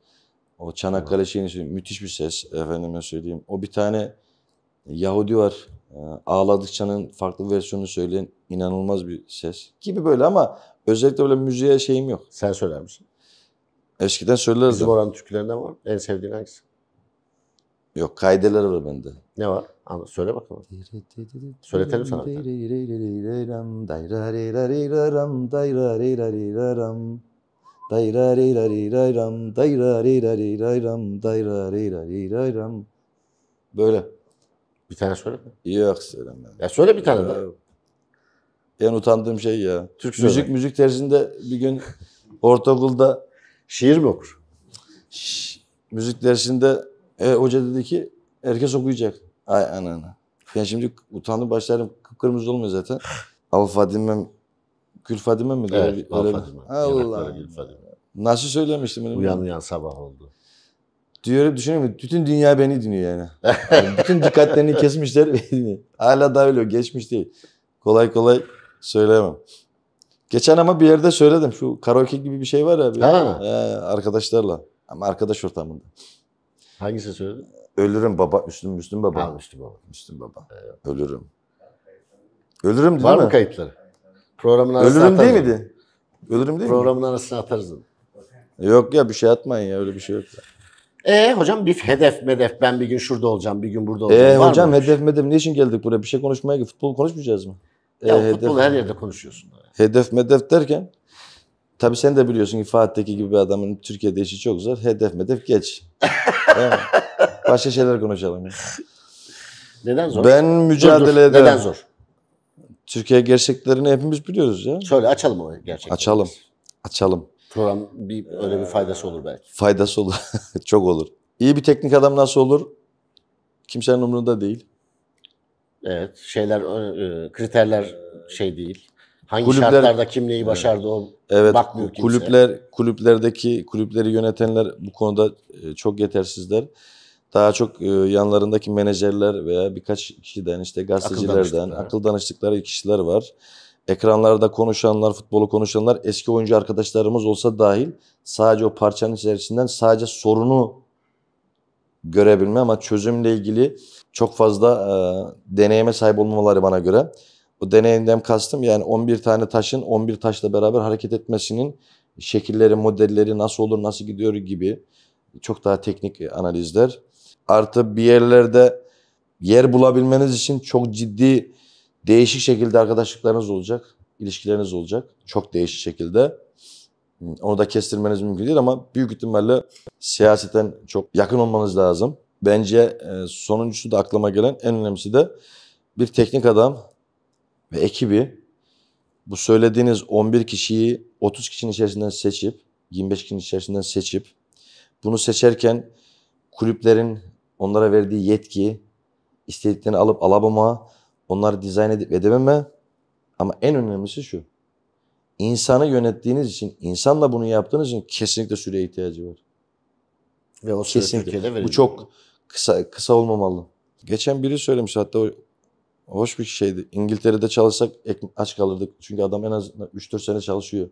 O Çanakkale evet. şeyini müthiş bir ses efendime söyleyeyim. O bir tane Yahudi var. Ee, Ağladıkça'nın farklı versiyonunu söyleyen inanılmaz bir ses gibi böyle ama özellikle böyle müziğe şeyim yok. Sen söyler misin? Eskiden söylerdim. Bizim oranın türkülerinden var. En sevdiğin hangisi? Yok kaydeleri var bende. Ne var? Anla, söyle bakalım. Söyletelim sana Böyle. Bir tane söyle. Yok söylemem. Ya söyle bir tane. Ya, en utandığım şey ya. Türk müzik söyle. müzik dersinde bir gün <laughs> ortaokulda şiir mi okur? müzik dersinde e, hoca dedi ki herkes okuyacak. Ay anana. Ben şimdi utandım başlarım kıpkırmızı olmuyor zaten. <laughs> Alfa dinmem Gül Fadime mi? Evet, öyle, Alfa öyle Fadime. Allah. Gül Fadime. Nasıl söylemiştim? Uyan uyan sabah oldu. Diyorum düşünüyorum bütün dünya beni dinliyor yani. yani bütün dikkatlerini kesmişler Hala daha öyle geçmiş değil. Kolay kolay söyleyemem. Geçen ama bir yerde söyledim şu karaoke gibi bir şey var ya. Bir, ha. E, arkadaşlarla ama arkadaş ortamında. Hangisi söyledin? Ölürüm baba, Müslüm Müslüm baba. Ha, Müslüm baba. Müslüm baba. Evet. Ölürüm. Ölürüm değil Var mi? mı kayıtları? Programın arasına Ölürüm değil miydi? Ölürüm değil mi? Programın arasına atarız. Yok ya bir şey atmayın ya öyle bir şey yok. Ya. E hocam bir hedef medef ben bir gün şurada olacağım bir gün burada e olacağım. E Var hocam mı? hedef medef ne için geldik buraya bir şey konuşmaya ki futbol konuşmayacağız mı? E, ya e, futbol her yerde konuşuyorsun. Hedef medef derken tabi sen de biliyorsun ki Fatih'teki gibi bir adamın Türkiye'de işi çok zor. Hedef medef geç. <laughs> başka şeyler konuşalım. Ya. Neden zor? Ben mücadele dur, dur. ederim. Neden zor? Türkiye gerçeklerini hepimiz biliyoruz ya. Şöyle açalım o gerçekleri. Açalım. Açalım. Program bir öyle bir ee, faydası olur belki. Faydası olur. <laughs> Çok olur. İyi bir teknik adam nasıl olur? Kimsenin umurunda değil. Evet. Şeyler e, e, kriterler şey değil. Hangi kulüpler, şartlarda kim neyi başardı o evet, bakmıyor kimse. Kulüpler, kulüplerdeki kulüpleri yönetenler bu konuda e, çok yetersizler. Daha çok yanlarındaki menajerler veya birkaç kişiden işte gazetecilerden akıl, danıştıkları. akıl danıştıkları kişiler var. Ekranlarda konuşanlar, futbolu konuşanlar eski oyuncu arkadaşlarımız olsa dahil sadece o parçanın içerisinden sadece sorunu görebilme ama çözümle ilgili çok fazla e, deneyime sahip olmamaları bana göre. Bu deneyimden kastım yani 11 tane taşın 11 taşla beraber hareket etmesinin şekilleri, modelleri nasıl olur, nasıl gidiyor gibi çok daha teknik analizler. Artı bir yerlerde yer bulabilmeniz için çok ciddi Değişik şekilde arkadaşlıklarınız olacak, ilişkileriniz olacak. Çok değişik şekilde. Hmm, onu da kestirmeniz mümkün değil ama büyük ihtimalle siyaseten çok yakın olmanız lazım. Bence e, sonuncusu da aklıma gelen en önemlisi de bir teknik adam ve ekibi bu söylediğiniz 11 kişiyi 30 kişinin içerisinden seçip 25 kişinin içerisinden seçip bunu seçerken kulüplerin onlara verdiği yetki istediklerini alıp alamama Onları dizayn edip edememe ama en önemlisi şu. İnsanı yönettiğiniz için, insanla bunu yaptığınız için kesinlikle süreye ihtiyacı var. Ve o kesinlikle. Türkiye'de Bu çok kısa kısa olmamalı. Geçen biri söylemiş hatta o hoş bir şeydi. İngiltere'de çalışsak aç kalırdık. Çünkü adam en azından 3-4 sene çalışıyor.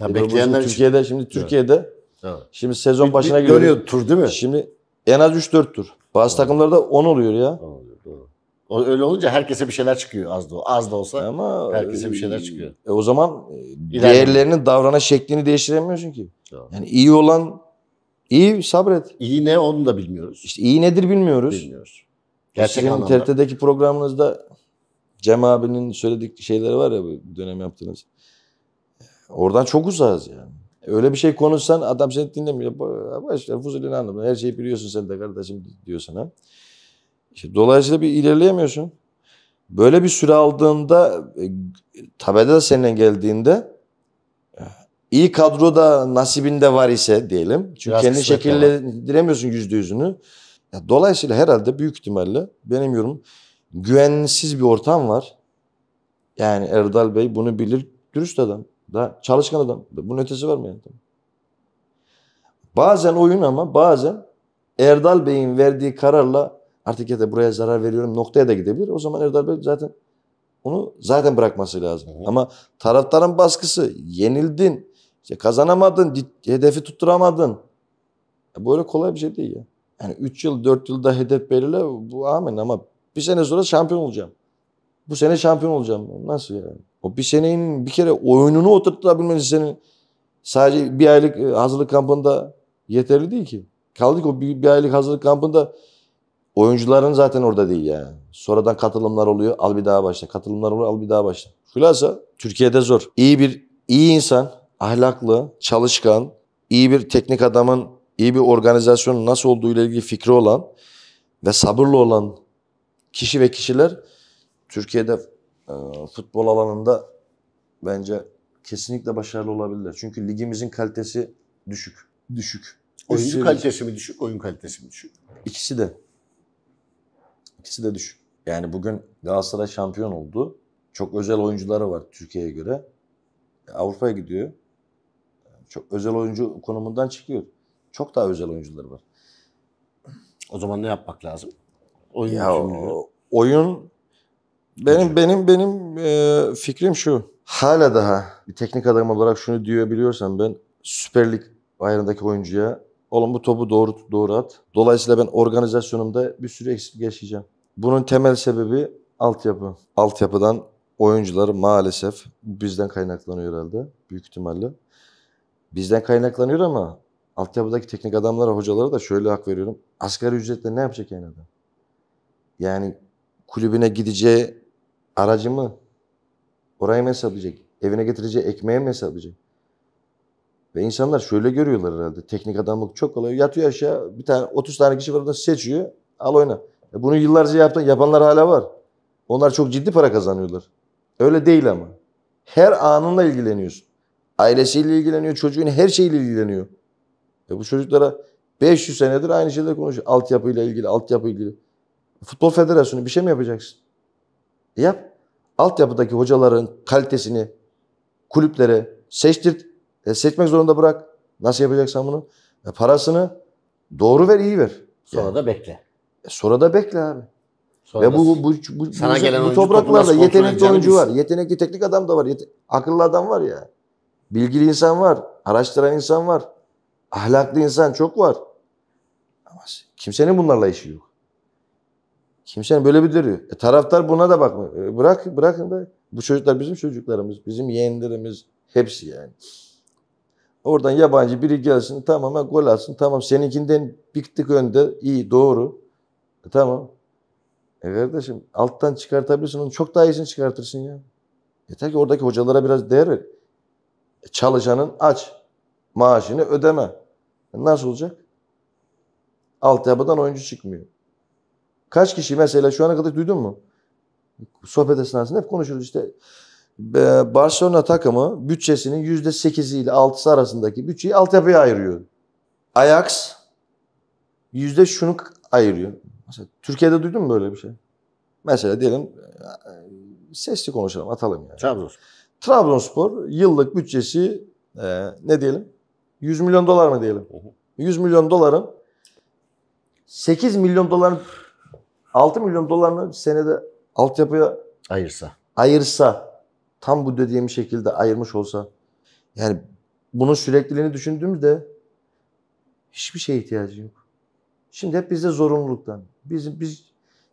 Ya e bekleyenler için. Türkiye'de şimdi Türkiye'de evet. şimdi sezon bir, başına bir, geliyor. Dönüyor tur değil mi? Şimdi en az 3-4 tur. Bazı evet. takımlarda 10 oluyor ya. Evet. O öyle olunca herkese bir şeyler çıkıyor az da az da olsa. Ama herkese bir şeyler e, çıkıyor. E, o zaman e, İleride. diğerlerinin davranış şeklini değiştiremiyorsun ki. Doğru. Yani iyi olan iyi sabret. İyi ne onu da bilmiyoruz. İşte iyi nedir bilmiyoruz. Bilmiyoruz. Gerçek Sizin TRT'deki programınızda Cem abinin söyledik şeyleri var ya bu dönem yaptığınız. Oradan çok uzağız yani. Öyle bir şey konuşsan adam seni dinlemiyor. Başlar Fuzuli'ni anlamıyor. Her şeyi biliyorsun sen de kardeşim diyor sana. İşte dolayısıyla bir ilerleyemiyorsun. Böyle bir süre aldığında e, tabela da seninle geldiğinde e, iyi kadroda nasibinde var ise diyelim. Çünkü Biraz kendi şekillendiremiyorsun yüzde yüzünü. Dolayısıyla herhalde büyük ihtimalle benim yorum güvensiz bir ortam var. Yani Erdal Bey bunu bilir. Dürüst adam. Da çalışkan adam. bunun ötesi var mı yani? Bazen oyun ama bazen Erdal Bey'in verdiği kararla artık ya da buraya zarar veriyorum noktaya da gidebilir. O zaman Erdal Bey zaten onu zaten bırakması lazım. Hı hı. Ama taraftarın baskısı yenildin, işte kazanamadın, hedefi tutturamadın. Ya böyle kolay bir şey değil ya. Yani 3 yıl 4 yılda hedef belirle bu amin ama bir sene sonra şampiyon olacağım. Bu sene şampiyon olacağım. Nasıl yani? O bir senenin bir kere oyununu oturtabilmeniz senin sadece bir aylık e, hazırlık kampında yeterli değil ki. Kaldık o bir, bir aylık hazırlık kampında Oyuncuların zaten orada değil yani. Sonradan katılımlar oluyor. Al bir daha başla. Katılımlar oluyor. Al bir daha başla. Hülasa Türkiye'de zor. İyi bir iyi insan, ahlaklı, çalışkan, iyi bir teknik adamın iyi bir organizasyonun nasıl olduğu ile ilgili fikri olan ve sabırlı olan kişi ve kişiler Türkiye'de e, futbol alanında bence kesinlikle başarılı olabilirler. Çünkü ligimizin kalitesi düşük. Düşük. Oyuncu kalitesi mi düşük, oyun kalitesi mi düşük? İkisi de. İkisi de düşük. Yani bugün Galatasaray şampiyon oldu. Çok özel oyuncuları var Türkiye'ye göre. Avrupa'ya gidiyor. Çok özel oyuncu konumundan çıkıyor. Çok daha özel oyuncuları var. O zaman ne yapmak lazım? Oyun ya, oyun benim Hocam. benim benim e, fikrim şu. Hala daha bir teknik adam olarak şunu diyor biliyorsam ben Süper Lig ayarındaki oyuncuya oğlum bu topu doğru doğru at. Dolayısıyla ben organizasyonumda bir sürü eksik yaşayacağım. Bunun temel sebebi altyapı. Altyapıdan oyuncular maalesef bizden kaynaklanıyor herhalde büyük ihtimalle. Bizden kaynaklanıyor ama altyapıdaki teknik adamlara, hocalara da şöyle hak veriyorum. Asgari ücretle ne yapacak yani adam? Yani kulübüne gideceği aracı mı? Orayı mı hesaplayacak? Evine getireceği ekmeği mi hesaplayacak? Ve insanlar şöyle görüyorlar herhalde. Teknik adamlık çok kolay. Yatıyor aşağı bir tane 30 tane kişi var orada seçiyor. Al oyna. E bunu yıllarca yaptı, yapanlar hala var. Onlar çok ciddi para kazanıyorlar. Öyle değil ama. Her anınla ilgileniyorsun. Ailesiyle ilgileniyor, çocuğun her şeyiyle ilgileniyor. E bu çocuklara 500 senedir aynı şeyleri konuşuyor. Altyapıyla ilgili, altyapı ilgili. Futbol Federasyonu bir şey mi yapacaksın? E yap. Altyapıdaki hocaların kalitesini kulüplere seçtirt. E seçmek zorunda bırak. Nasıl yapacaksan bunu? E parasını doğru ver, iyi ver. Sonra yani. da bekle. E Sora'da bekle abi. Sonra Ve bu bu bu, bu, sana bu, gelen bu topraklarda yetenekli oyuncu var. Yetenekli teknik adam da var. Yete akıllı adam var ya. Bilgili insan var. Araştıran insan var. Ahlaklı insan çok var. Ama kimsenin bunlarla işi yok. Kimsenin böyle bir duruyor. E, taraftar buna da bakmıyor. E, bırak, bırakın da. Bu çocuklar bizim çocuklarımız, bizim yeğenlerimiz. Hepsi yani. Oradan yabancı biri gelsin tamamen gol alsın Tamam seninkinden bir tık önde iyi doğru. E, tamam. E kardeşim alttan çıkartabilirsin onu çok daha iyisini çıkartırsın ya. Yeter ki oradaki hocalara biraz değer ver. E, çalışanın aç. Maaşını ödeme. E, nasıl olacak? Altyapıdan oyuncu çıkmıyor. Kaç kişi mesela şu ana kadar duydun mu? Sohbet esnasında hep konuşuruz işte. Barcelona takımı bütçesinin yüzde sekizi ile altısı arasındaki bütçeyi altyapıya ayırıyor. Ajax yüzde şunu ayırıyor. Mesela Türkiye'de duydun mu böyle bir şey? Mesela diyelim e, sesli konuşalım atalım yani. Trabzonspor. Trabzonspor yıllık bütçesi e, ne diyelim? 100 milyon dolar mı diyelim? 100 milyon doların 8 milyon doların 6 milyon dolarını senede altyapıya ayırsa. Ayırsa tam bu dediğim şekilde ayırmış olsa yani bunun sürekliliğini düşündüğümüzde hiçbir şeye ihtiyacı yok. Şimdi hep bizde zorunluluktan. Bizim biz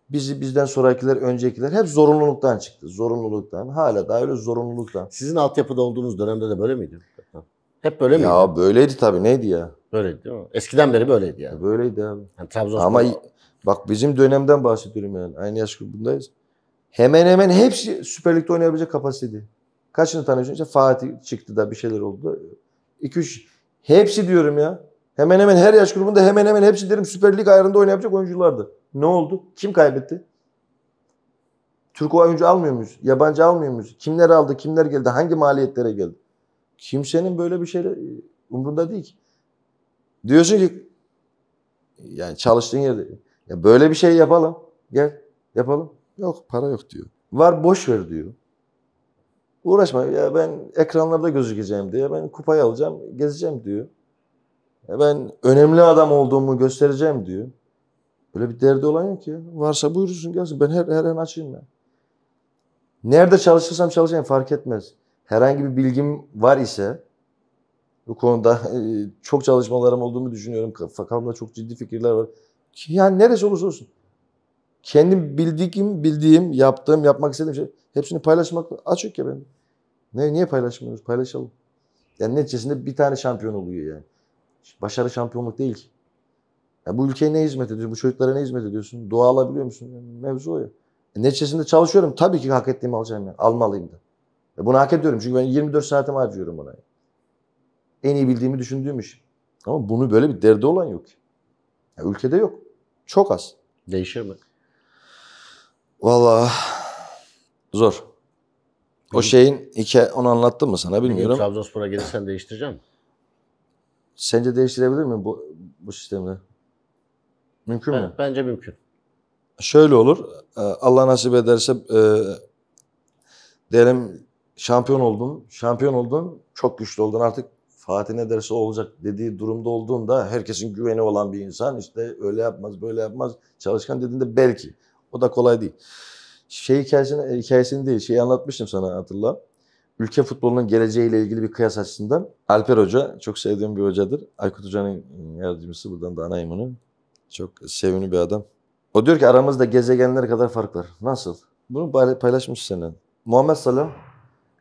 bizi bizden sonrakiler, öncekiler hep zorunluluktan çıktı. Zorunluluktan. Hala daha öyle zorunluluktan. Sizin altyapıda olduğunuz dönemde de böyle miydi? Hep böyle miydi? Ya böyleydi tabii. Neydi ya? Böyleydi değil mi? Eskiden beri böyleydi yani. Böyleydi abi. Yani Trabzonspor... Ama bak bizim dönemden bahsediyorum yani. Aynı yaş grubundayız. Hemen hemen hepsi Süper Lig'de oynayabilecek kapasitede. Kaçını tanıyorsun? İşte Fatih çıktı da bir şeyler oldu. 2-3 hepsi diyorum ya. Hemen hemen her yaş grubunda hemen hemen hepsi derim Süper Lig ayarında oynayacak oyunculardı. Ne oldu? Kim kaybetti? Türk oyuncu almıyor muyuz? Yabancı almıyor muyuz? Kimler aldı? Kimler geldi? Hangi maliyetlere geldi? Kimsenin böyle bir şey umrunda değil ki. Diyorsun ki yani çalıştığın yerde ya böyle bir şey yapalım. Gel yapalım. Yok para yok diyor. Var boş ver diyor. Uğraşma ya ben ekranlarda gözükeceğim diye ben kupayı alacağım gezeceğim diyor. E ben önemli adam olduğumu göstereceğim diyor. Böyle bir derdi olan yok ya. Varsa buyursun gelsin. Ben her, her an açayım ben. Nerede çalışırsam çalışayım fark etmez. Herhangi bir bilgim var ise bu konuda e, çok çalışmalarım olduğunu düşünüyorum. Kafamda çok ciddi fikirler var. Yani neresi olursa olsun. Kendim bildiğim, bildiğim, yaptığım, yapmak istediğim şey hepsini paylaşmak açık ya ben. Ne, niye paylaşmıyoruz? Paylaşalım. Yani neticesinde bir tane şampiyon oluyor yani. Başarı şampiyonluk değil Ya bu ülkeye ne hizmet ediyorsun? Bu çocuklara ne hizmet ediyorsun? Dua alabiliyor musun? mevzu o ya. E, neticesinde çalışıyorum. Tabii ki hak ettiğimi alacağım yani. Almalıyım da. E, bunu hak ediyorum. Çünkü ben 24 saatimi harcıyorum buna. En iyi bildiğimi düşündüğüm iş. Ama bunu böyle bir derdi olan yok Ya, ülkede yok. Çok az. Değişir mi? Valla zor. O şeyin iki, onu anlattım mı sana bilmiyorum. Trabzonspor'a gelirsen değiştireceğim. Sence değiştirebilir mi bu, bu sistemde? Mümkün mü? Bence mümkün. Şöyle olur. Ee, Allah nasip ederse e, diyelim şampiyon oldun. Şampiyon oldun. Çok güçlü oldun. Artık Fatih ne derse olacak dediği durumda olduğunda herkesin güveni olan bir insan işte öyle yapmaz böyle yapmaz çalışkan dediğinde belki. O da kolay değil. Şey hikayesini, hikayesini değil. Şeyi anlatmıştım sana hatırla ülke futbolunun geleceğiyle ilgili bir kıyas açısından Alper Hoca çok sevdiğim bir hocadır. Aykut Hoca'nın yardımcısı buradan da anayım Çok sevimli bir adam. O diyor ki aramızda gezegenler kadar fark var. Nasıl? Bunu paylaşmış senin. Muhammed Salah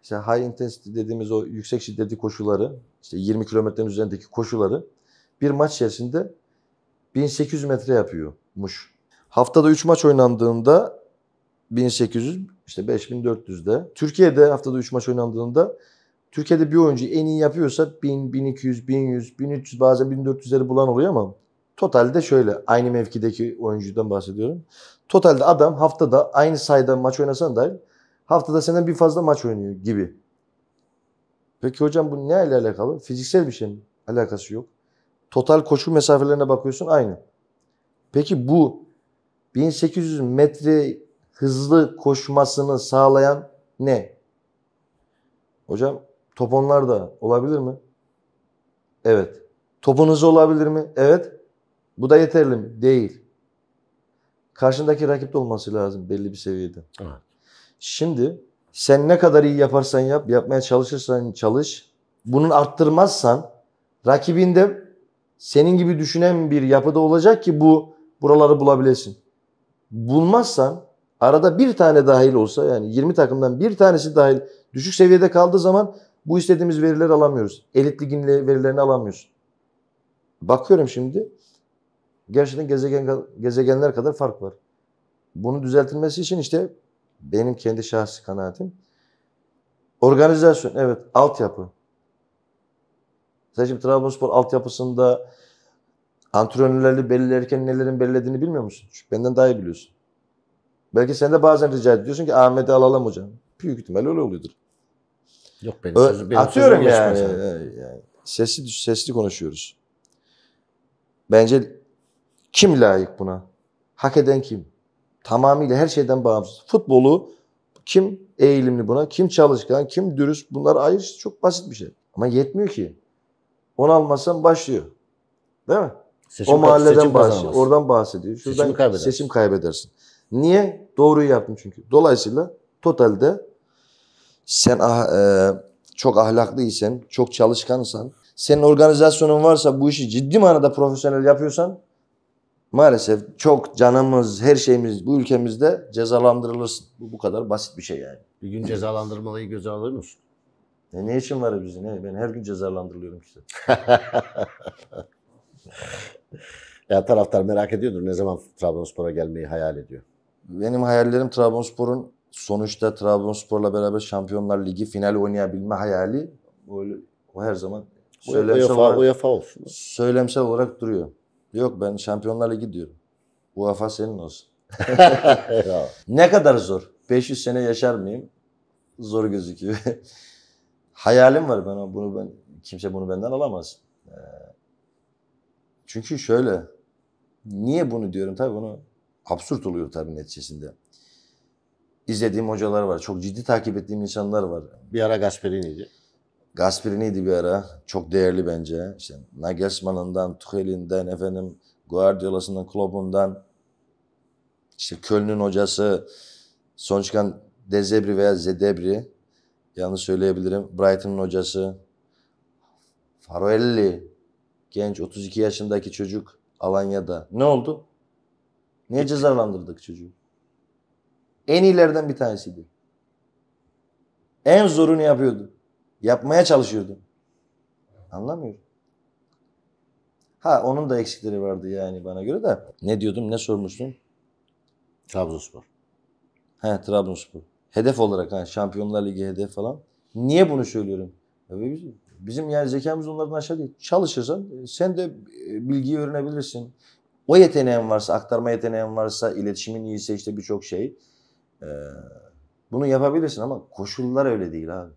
işte high intensity dediğimiz o yüksek şiddetli koşuları, işte 20 kilometrenin üzerindeki koşuları bir maç içerisinde 1800 metre yapıyormuş. Haftada 3 maç oynandığında 1800 işte 5400'de. Türkiye'de haftada 3 maç oynandığında Türkiye'de bir oyuncu en iyi yapıyorsa 1000, 1200, 1100, 1300 bazen 1400'leri bulan oluyor ama totalde şöyle aynı mevkideki oyuncudan bahsediyorum. Totalde adam haftada aynı sayıda maç oynasan da haftada senden bir fazla maç oynuyor gibi. Peki hocam bu ne ile alakalı? Fiziksel bir şey mi? Alakası yok. Total koşu mesafelerine bakıyorsun aynı. Peki bu 1800 metre hızlı koşmasını sağlayan ne? Hocam toponlar da olabilir mi? Evet. Topunuz olabilir mi? Evet. Bu da yeterli mi? Değil. Karşındaki rakip de olması lazım belli bir seviyede. Evet. Şimdi sen ne kadar iyi yaparsan yap, yapmaya çalışırsan çalış. Bunun arttırmazsan rakibinde senin gibi düşünen bir yapıda olacak ki bu buraları bulabilesin. Bulmazsan arada bir tane dahil olsa yani 20 takımdan bir tanesi dahil düşük seviyede kaldığı zaman bu istediğimiz verileri alamıyoruz. Elit ligin verilerini alamıyoruz. Bakıyorum şimdi gerçekten gezegen gezegenler kadar fark var. Bunu düzeltilmesi için işte benim kendi şahsi kanaatim organizasyon evet altyapı. Sen şimdi Trabzonspor altyapısında antrenörlerle belirlerken nelerin belirlediğini bilmiyor musun? Benden daha iyi biliyorsun. Belki sen de bazen rica ediyorsun ki Ahmet'i alalım hocam. Büyük ihtimal öyle oluyordur. Yok benim Ö- sözüm, benim Atıyorum yani, yani. Sesli, sesli konuşuyoruz. Bence kim layık buna? Hak eden kim? Tamamıyla her şeyden bağımsız. Futbolu kim eğilimli buna, kim çalışkan, kim dürüst bunlar ayrı çok basit bir şey. Ama yetmiyor ki. Onu almazsan başlıyor. Değil mi? Seçim, o mahalleden bahsediyor. Oradan bahsediyor. Şuradan seçim kaybedersin. seçim kaybedersin. Niye? Doğruyu yaptım çünkü. Dolayısıyla totalde sen ah, e, çok ahlaklıysan, çok çalışkansan, senin organizasyonun varsa bu işi ciddi manada profesyonel yapıyorsan maalesef çok canımız, her şeyimiz bu ülkemizde cezalandırılırsın. Bu, bu kadar basit bir şey yani. Bir gün cezalandırmalıyı göze alır mısın? E ne için var bizim? Ne? Ben her gün cezalandırılıyorum işte. <laughs> ya taraftar merak ediyordur ne zaman Trabzonspor'a gelmeyi hayal ediyor. Benim hayallerim Trabzonspor'un sonuçta Trabzonspor'la beraber Şampiyonlar Ligi final oynayabilme hayali böyle o her zaman e söylemsel UEFA, olarak, UEFA olsun. Söylemsel olarak duruyor. Yok ben Şampiyonlar Ligi diyorum. UEFA senin olsun. <laughs> ne kadar zor. 500 sene yaşar mıyım? Zor gözüküyor. <laughs> Hayalim var ben bunu ben kimse bunu benden alamaz. Ee, çünkü şöyle niye bunu diyorum tabii bunu absürt oluyor tabii neticesinde. İzlediğim hocalar var. Çok ciddi takip ettiğim insanlar var. Bir ara Gasperini'ydi. Gasperini'ydi bir ara. Çok değerli bence. İşte Nagelsmann'ından, Tuchel'inden, efendim Guardiola'sından, Klopp'undan, İşte Köln'ün hocası, son çıkan Dezebri veya Zedebri, yanlış söyleyebilirim. Brighton'un hocası, Faroelli, genç 32 yaşındaki çocuk Alanya'da. Ne oldu? Niye cezalandırdık çocuğu? En iyilerden bir tanesiydi. En zorunu yapıyordu. Yapmaya çalışıyordu. Anlamıyorum. Ha onun da eksikleri vardı yani bana göre de. Ne diyordum ne sormuştun? Trabzonspor. He Trabzonspor. Hedef olarak ha Şampiyonlar Ligi hedef falan. Niye bunu söylüyorum? Bizim yani zekamız onlardan aşağı değil. Çalışırsan e, sen de e, bilgiyi öğrenebilirsin. O yeteneğin varsa, aktarma yeteneğin varsa, iletişimin iyiyse işte birçok şey. E, bunu yapabilirsin ama koşullar öyle değil abi.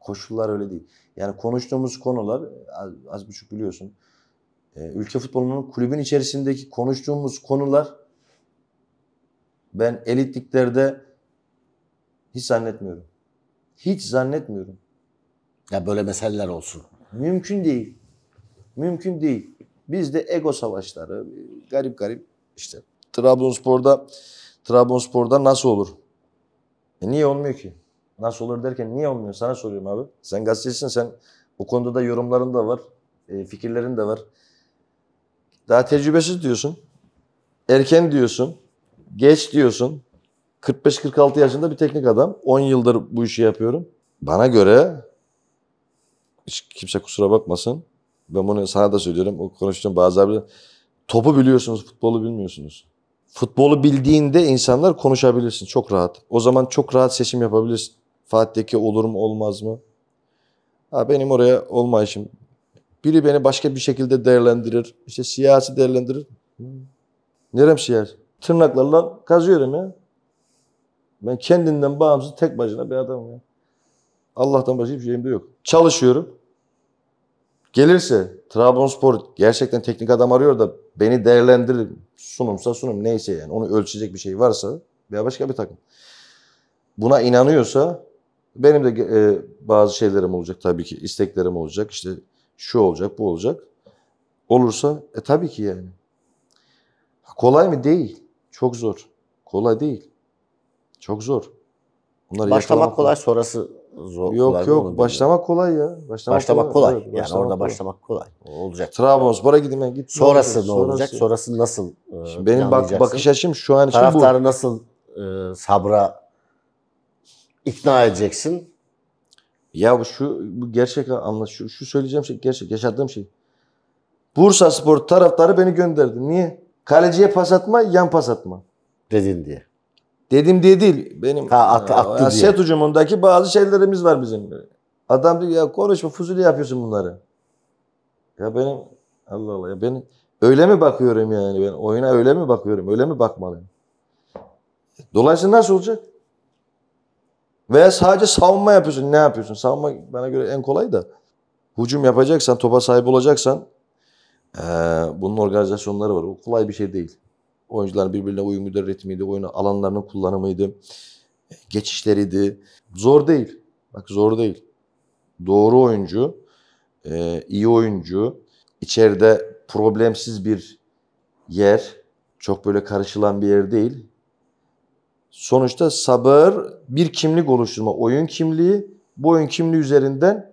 Koşullar öyle değil. Yani konuştuğumuz konular az, az buçuk biliyorsun. E, ülke futbolunun kulübün içerisindeki konuştuğumuz konular ben elitliklerde hiç zannetmiyorum. Hiç zannetmiyorum. Ya böyle meseleler olsun. Mümkün değil. Mümkün değil. Bizde ego savaşları, garip garip işte Trabzonspor'da Trabzonspor'da nasıl olur? E niye olmuyor ki? Nasıl olur derken niye olmuyor? Sana soruyorum abi. Sen gazetecisin sen o konuda da yorumların da var. E, fikirlerin de var. Daha tecrübesiz diyorsun. Erken diyorsun. Geç diyorsun. 45-46 yaşında bir teknik adam. 10 yıldır bu işi yapıyorum. Bana göre hiç kimse kusura bakmasın. Ben bunu sana da söylüyorum. O konuştuğum bazı abiler. Topu biliyorsunuz, futbolu bilmiyorsunuz. Futbolu bildiğinde insanlar konuşabilirsin çok rahat. O zaman çok rahat seçim yapabilirsin. Fatih'teki olur mu olmaz mı? Ha, benim oraya olmayışım. Biri beni başka bir şekilde değerlendirir. İşte siyasi değerlendirir. Nerem siyasi? Tırnaklarla kazıyorum ya. Ben kendinden bağımsız tek başına bir adamım ya. Allah'tan başka hiçbir şeyim de yok. Çalışıyorum. Gelirse Trabzonspor gerçekten teknik adam arıyor da beni değerlendirir. Sunumsa sunum neyse yani onu ölçecek bir şey varsa veya başka bir takım. Buna inanıyorsa benim de e, bazı şeylerim olacak tabii ki. isteklerim olacak. işte şu olacak, bu olacak. Olursa e tabii ki yani. Kolay mı? Değil. Çok zor. Kolay değil. Çok zor. Bunları Başlamak kolay, sonrası zor. Yok yok başlamak kolay ya. Başlamak, başlamak kolay. kolay. yani başlamak orada kolay. başlamak kolay. Olacak. Trabzonspor'a gidin ben git. Sonrası ne olacak? Sonrası nasıl? E, Şimdi benim bak bakış açım şu an için Taraftarı bu. nasıl e, sabra ikna edeceksin? Ya bu şu bu gerçek anla şu, şu söyleyeceğim şey gerçek yaşadığım şey. Bursa Spor taraftarı beni gönderdi. Niye? Kaleciye pas atma, yan pas atma. Dedin diye. Dedim diye değil. Benim ha, at, e, attı diye. set ucumundaki bazı şeylerimiz var bizim. Adam diyor ya konuşma fuzuli yapıyorsun bunları. Ya benim Allah Allah ya ben öyle mi bakıyorum yani ben oyuna öyle mi bakıyorum öyle mi bakmalıyım? Dolayısıyla nasıl olacak? Veya sadece savunma yapıyorsun ne yapıyorsun? Savunma bana göre en kolay da. hucum yapacaksan topa sahip olacaksan ee, bunun organizasyonları var. o kolay bir şey değil. Oyuncuların birbirine uyumuydu, ritmiydi, oyunu, alanlarının kullanımıydı, geçişleriydi. Zor değil. Bak zor değil. Doğru oyuncu, e, iyi oyuncu, içeride problemsiz bir yer, çok böyle karışılan bir yer değil. Sonuçta sabır bir kimlik oluşturma, oyun kimliği, bu oyun kimliği üzerinden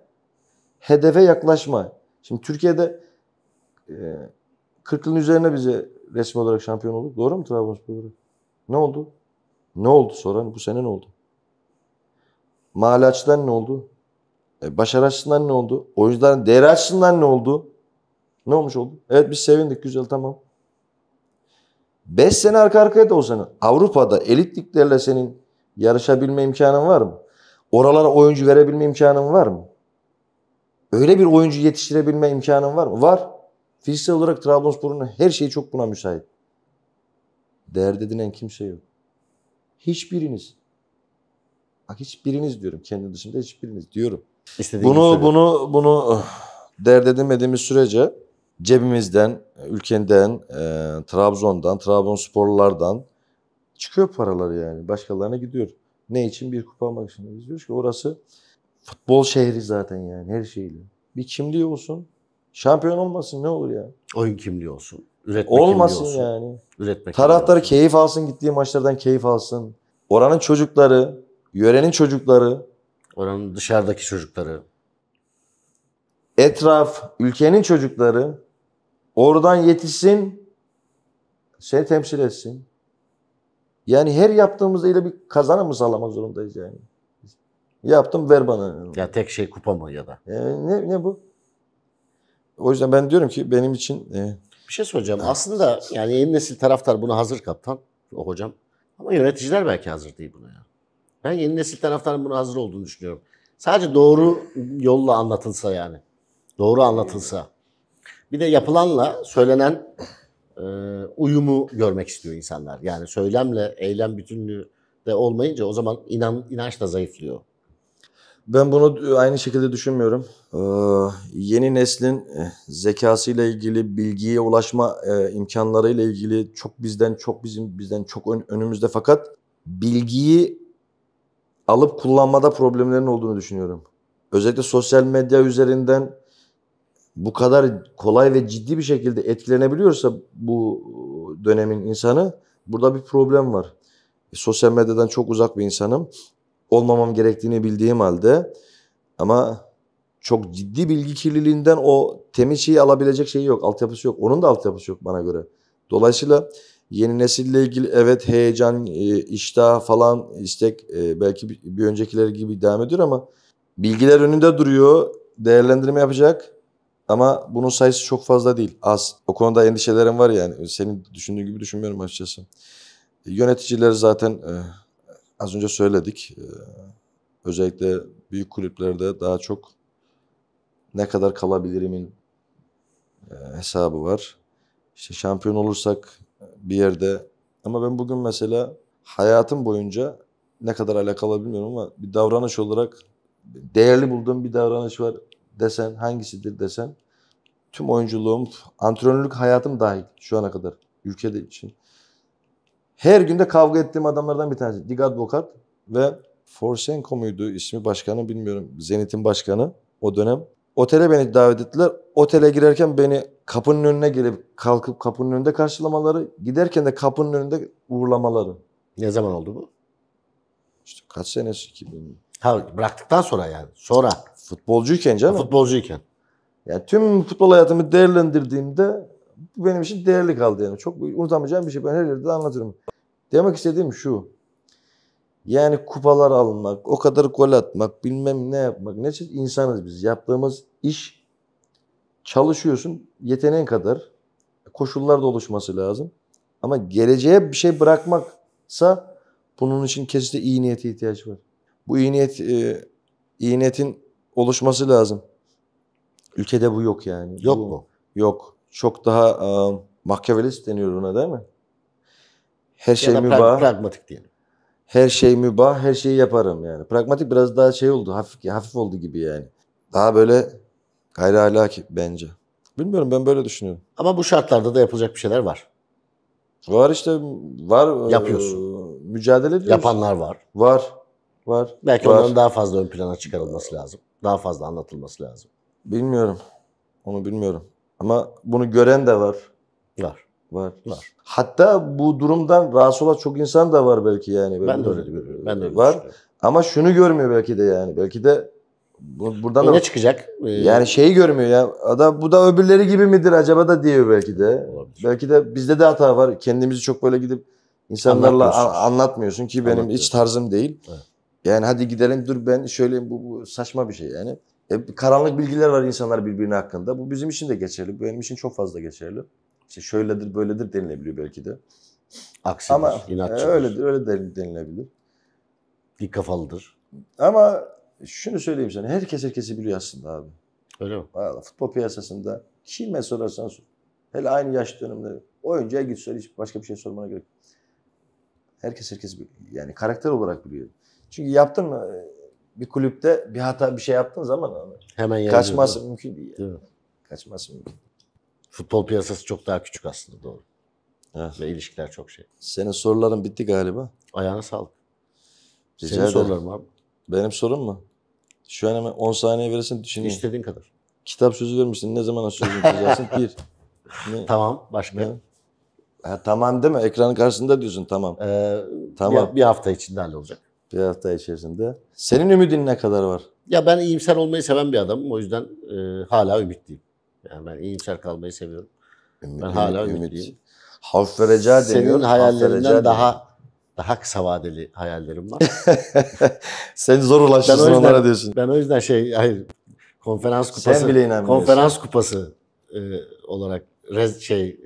hedefe yaklaşma. Şimdi Türkiye'de 40 e, yılın üzerine bize resmi olarak şampiyon olduk. Doğru mu Trabzonspor olarak? Ne oldu? Ne oldu soran bu sene ne oldu? Mali açıdan ne oldu? E, başarı açısından ne oldu? Oyuncuların değeri açısından ne oldu? Ne olmuş oldu? Evet biz sevindik güzel tamam. 5 sene arka arkaya da olsan Avrupa'da elitliklerle senin yarışabilme imkanın var mı? Oralara oyuncu verebilme imkanın var mı? Öyle bir oyuncu yetiştirebilme imkanın var mı? Var. Fiziksel olarak Trabzonspor'un her şeyi çok buna müsait. Dert edinen kimse yok. Hiçbiriniz. Bak hiçbiriniz diyorum. Kendi dışında hiçbiriniz diyorum. İstediğiniz bunu bunu bunu oh, ah, dert edinmediğimiz sürece cebimizden, ülkenden, e, Trabzon'dan, Trabzonsporlardan çıkıyor paralar yani. Başkalarına gidiyor. Ne için? Bir kupa almak için. Biz diyoruz ki orası futbol şehri zaten yani her şeyle. Bir kimliği olsun, Şampiyon olmasın ne olur ya. Oyun kimliği olsun. Üretme olmasın kimliği olsun. yani. Üretme Taraftarı olsun. keyif alsın gittiği maçlardan keyif alsın. Oranın çocukları, yörenin çocukları. Oranın dışarıdaki çocukları. Etraf, ülkenin çocukları oradan yetişsin, seni temsil etsin. Yani her yaptığımızda ile bir kazanımı sağlamak zorundayız yani. Yaptım ver bana. Ya tek şey kupa mı ya da? Yani e, ne, ne bu? O yüzden ben diyorum ki benim için... E, bir şey soracağım. Ha. Aslında yani yeni nesil taraftar buna hazır kaptan o hocam. Ama yöneticiler belki hazır değil buna ya. Ben yeni nesil taraftarın buna hazır olduğunu düşünüyorum. Sadece doğru yolla anlatılsa yani. Doğru anlatılsa. Bir de yapılanla söylenen e, uyumu görmek istiyor insanlar. Yani söylemle eylem bütünlüğü de olmayınca o zaman inan, inanç da zayıflıyor. Ben bunu e, aynı şekilde düşünmüyorum. Ee, yeni neslin e, zekasıyla ilgili bilgiye ulaşma e, imkanlarıyla ilgili çok bizden çok bizim bizden çok ön, önümüzde fakat bilgiyi alıp kullanmada problemlerin olduğunu düşünüyorum. Özellikle sosyal medya üzerinden bu kadar kolay ve ciddi bir şekilde etkilenebiliyorsa bu dönemin insanı burada bir problem var. E, sosyal medyadan çok uzak bir insanım olmamam gerektiğini bildiğim halde ama çok ciddi bilgi kirliliğinden o temiz şeyi alabilecek şeyi yok. Altyapısı yok. Onun da altyapısı yok bana göre. Dolayısıyla yeni nesille ilgili evet heyecan, e, iştah falan istek e, belki bir öncekiler gibi devam ediyor ama bilgiler önünde duruyor. Değerlendirme yapacak ama bunun sayısı çok fazla değil. Az. O konuda endişelerim var yani. Senin düşündüğün gibi düşünmüyorum açıkçası. Yöneticiler zaten e, az önce söyledik. E, özellikle büyük kulüplerde daha çok ne kadar kalabilirimin e, hesabı var. İşte şampiyon olursak bir yerde ama ben bugün mesela hayatım boyunca ne kadar alakalı bilmiyorum ama bir davranış olarak değerli bulduğum bir davranış var desen hangisidir desen tüm oyunculuğum, antrenörlük hayatım dahil şu ana kadar ülkede için her günde kavga ettiğim adamlardan bir tanesi. Digat Bokart ve Forsenko muydu ismi başkanı bilmiyorum. Zenit'in başkanı o dönem. Otele beni davet ettiler. Otele girerken beni kapının önüne gelip kalkıp kapının önünde karşılamaları, giderken de kapının önünde uğurlamaları. Ne zaman oldu bu? İşte kaç sene? 2000. Ha bıraktıktan sonra yani. Sonra. Futbolcuyken canım. Futbolcuyken. Yani tüm futbol hayatımı değerlendirdiğimde bu benim için değerli kaldı yani. Çok unutamayacağım bir şey. Ben her yerde anlatırım. Demek istediğim şu. Yani kupalar almak, o kadar gol atmak, bilmem ne yapmak. Ne çeşit insanız biz. Yaptığımız iş çalışıyorsun yeteneğin kadar. Koşullar da oluşması lazım. Ama geleceğe bir şey bırakmaksa bunun için kesinlikle iyi niyete ihtiyaç var. Bu iyi niyet e, iyi niyetin oluşması lazım. Ülkede bu yok yani. Yok bu, mu? Yok. Çok daha e, Machiavellist deniyor ona değil mi? Her şey ya mübah. pragmatik diyelim. Her şey mübah, her şeyi yaparım yani. Pragmatik biraz daha şey oldu, hafif hafif oldu gibi yani. Daha böyle gayri ahlaki bence. Bilmiyorum ben böyle düşünüyorum. Ama bu şartlarda da yapılacak bir şeyler var. Var işte var. E, Yapıyorsun. E, mücadele ediyorsun. Yapanlar var. Var. Var. Belki var. onların daha fazla ön plana çıkarılması lazım. Daha fazla anlatılması lazım. Bilmiyorum. Onu bilmiyorum. Ama bunu gören de var. Var. Var. Var. Hatta bu durumdan rahatsız olan çok insan da var belki yani. Ben, ben de öyle görüyorum. Ben de öyle var. Ama şunu görmüyor belki de yani. Belki de buradan e ne çıkacak? Ee, yani şeyi görmüyor ya. Ada bu da öbürleri gibi midir acaba da diyor belki de. Olabilir. Belki de bizde de hata var. Kendimizi çok böyle gidip insanlarla anlatmıyorsun, anlatmıyorsun ki benim hiç tarzım değil. Evet. Yani hadi gidelim dur ben şöyle bu, bu saçma bir şey yani. E, karanlık bilgiler var insanlar birbirine hakkında. Bu bizim için de geçerli. Benim için çok fazla geçerli işte şöyledir böyledir denilebiliyor belki de. Aksidir, Ama inatçıdır. E, öyledir öyle denilebilir. Dik kafalıdır. Ama şunu söyleyeyim sana herkes herkesi biliyor aslında abi. Öyle mi? Valla futbol piyasasında kime sorarsan sor. Hele aynı yaş döneminde Oyuncuya git sor hiç başka bir şey sormana gerek Herkes herkes biliyor. Yani karakter olarak biliyor. Çünkü yaptın mı e, bir kulüpte bir hata bir şey yaptığın zaman abi, hemen kaçması mümkün değil. Yani. değil mi? Kaçması mümkün. Futbol piyasası çok daha küçük aslında doğru. Evet. Ve ilişkiler çok şey. Senin soruların bitti galiba. Ayağına sağlık. Rica Senin ederim. sorularım abi. Benim sorum mu? Şu an hemen 10 saniye verirsin düşüneyim. İstediğin kadar. Kitap sözü vermişsin. Ne zaman sözünü tutacaksın? <laughs> Bir. Ne? Tamam. Başka? Ne? Ha, tamam değil mi? Ekranın karşısında diyorsun tamam. Ee, tamam. Bir, bir hafta içinde hallolacak. Bir hafta içerisinde. Senin ümidin ne kadar var? Ya ben iyimser olmayı seven bir adamım. O yüzden e, hala ümitliyim. Yani ben iyimser kalmayı seviyorum. Ümit, ben hala ümit, ümitliyim. Havf ve reca Senin deniyor. Senin hayallerinden daha daha kısa vadeli hayallerim var. <laughs> Sen zor ulaşırsın yüzden, onlara diyorsun. Ben o yüzden şey hayır konferans kupası Sen bile konferans kupası e, olarak rez, şey e,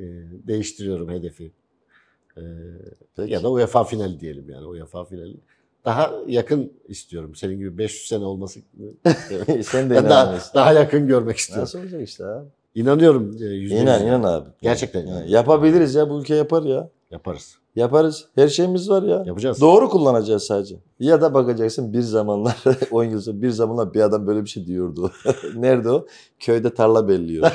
değiştiriyorum hedefi. E, ya da UEFA finali diyelim yani UEFA finali daha yakın istiyorum. Senin gibi 500 sene olması. <laughs> Sen de <laughs> daha, daha yakın görmek istiyorum. Nasıl olacak işte abi? İnanıyorum. %100. E, inan inan abi. Gerçekten. Yani yapabiliriz ya bu ülke yapar ya. Yaparız. Yaparız. Her şeyimiz var ya. Yapacağız. Doğru kullanacağız sadece. Ya da bakacaksın bir zamanlar 10 <laughs> yıl sonra bir zamanlar bir adam böyle bir şey diyordu. Nerede o? Köyde tarla belliyor.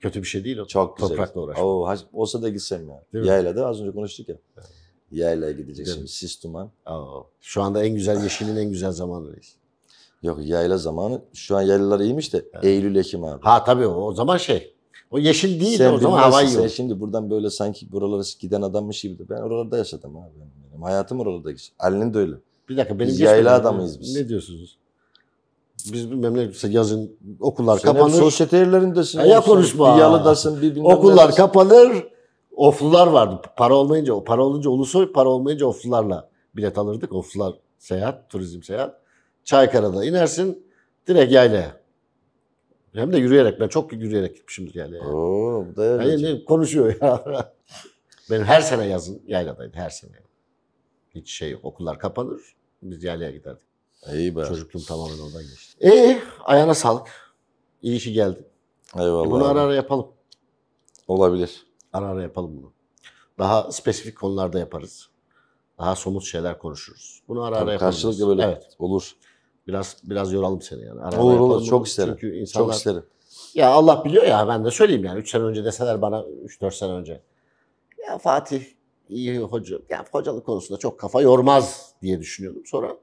Kötü bir şey değil o. Çok güzel. Toprakla uğraşmak. Oo, olsa da gitsem ya. Yayla da az önce konuştuk ya. Evet. Yayla gidecek şimdi sis duman. Aa, şu anda en güzel yeşilin en güzel zamanındayız. Yok yayla zamanı. Şu an yaylalar iyiymiş de evet. Eylül Ekim abi. Ha tabii o, o zaman şey. O yeşil değil de o zaman hava yok. Sen şimdi buradan böyle sanki buralara giden adammış gibi. De. Ben oralarda yaşadım abi. Benim hayatım oralarda geçti. Ali'nin de öyle. Bir dakika benim biz yayla adamıyız biz. Ne diyorsunuz? Biz bir memlekette yazın okullar Sen kapanır. Sen sosyete yerlerindesin. Ya, konuşma. Bir yalıdasın bir bilmem Okullar neredesin. kapanır oflular vardı. Para olmayınca, para olunca ulusu, para olmayınca oflularla bilet alırdık. Oflular seyahat, turizm seyahat. Çaykara'da inersin, direkt yaylaya. Hem de yürüyerek. Ben çok yürüyerek gitmişimdir yaylaya. Oo, bu da yani, konuşuyor ya. <laughs> Benim her sene yazın yayladaydı, her sene. Hiç şey yok. Okullar kapanır, biz yaylaya giderdik. İyi be. Çocukluğum tamamen oradan geçti. E, ayağına sağlık. İyi ki geldin. Eyvallah. E bunu ara ara yapalım. Olabilir. Ara ara yapalım bunu. Daha spesifik konularda yaparız. Daha somut şeyler konuşuruz. Bunu ara Tabii ara yaparız. Karşılıklı böyle evet. olur. Biraz biraz yoralım seni yani. Ara olur olur çok isterim. Çünkü insanlar... Çok isterim. Ya Allah biliyor ya ben de söyleyeyim yani 3 sene önce deseler bana 3-4 sene önce. Ya Fatih iyi hoca. Ya hocalık konusunda çok kafa yormaz diye düşünüyordum. Sonra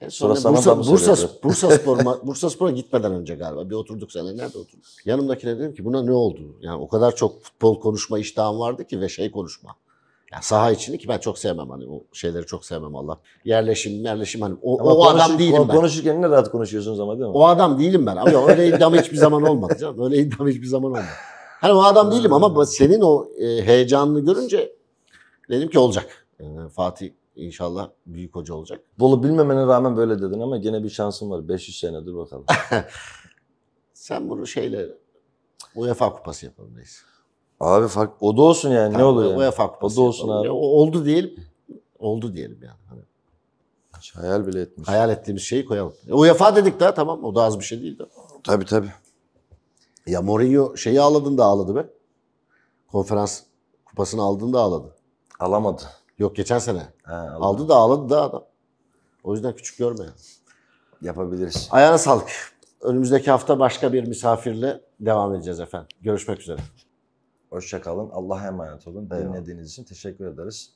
e sonra sana Bursa, Bursa, <laughs> Bursa, Spor, Bursa Spor'a gitmeden önce galiba bir oturduk seninle. Nerede oturduk? Yanımdakine dedim ki buna ne oldu? Yani o kadar çok futbol konuşma iştahım vardı ki ve şey konuşma. Yani saha içini ki ben çok sevmem hani o şeyleri çok sevmem Allah. Yerleşim, yerleşim hani o, o konuşur, adam değilim ben. Konuşurken ne rahat konuşuyorsunuz ama değil mi? O adam değilim ben. Ama öyle iddiam hiçbir zaman olmadı canım. Öyle iddiam hiçbir zaman olmadı. Hani o adam değilim ama senin o e, heyecanını görünce dedim ki olacak. E, Fatih İnşallah büyük hoca olacak. Bolu bilmemene rağmen böyle dedin ama gene bir şansım var. 500 senedir bakalım. <laughs> Sen bunu şeyle UEFA kupası yapalım reis. Abi fark o da olsun yani tamam, ne oluyor? yani. UEFA kupası o da olsun abi. Ya, oldu diyelim. Oldu diyelim yani. Hani hayal bile etmiş. Hayal ettiğimiz şeyi koyalım. E, UEFA dedik daha tamam o da az bir şey değil de. Tabi tabii. Ya Mourinho şeyi ağladığında ağladı be. Konferans kupasını aldığında ağladı. Alamadı. Yok geçen sene. Ha, aldı. da ağladı da adam. O yüzden küçük görme. Yapabiliriz. Ayağına sağlık. Önümüzdeki hafta başka bir misafirle devam edeceğiz efendim. Görüşmek üzere. Hoşçakalın. Allah'a emanet olun. Dinlediğiniz için teşekkür ederiz.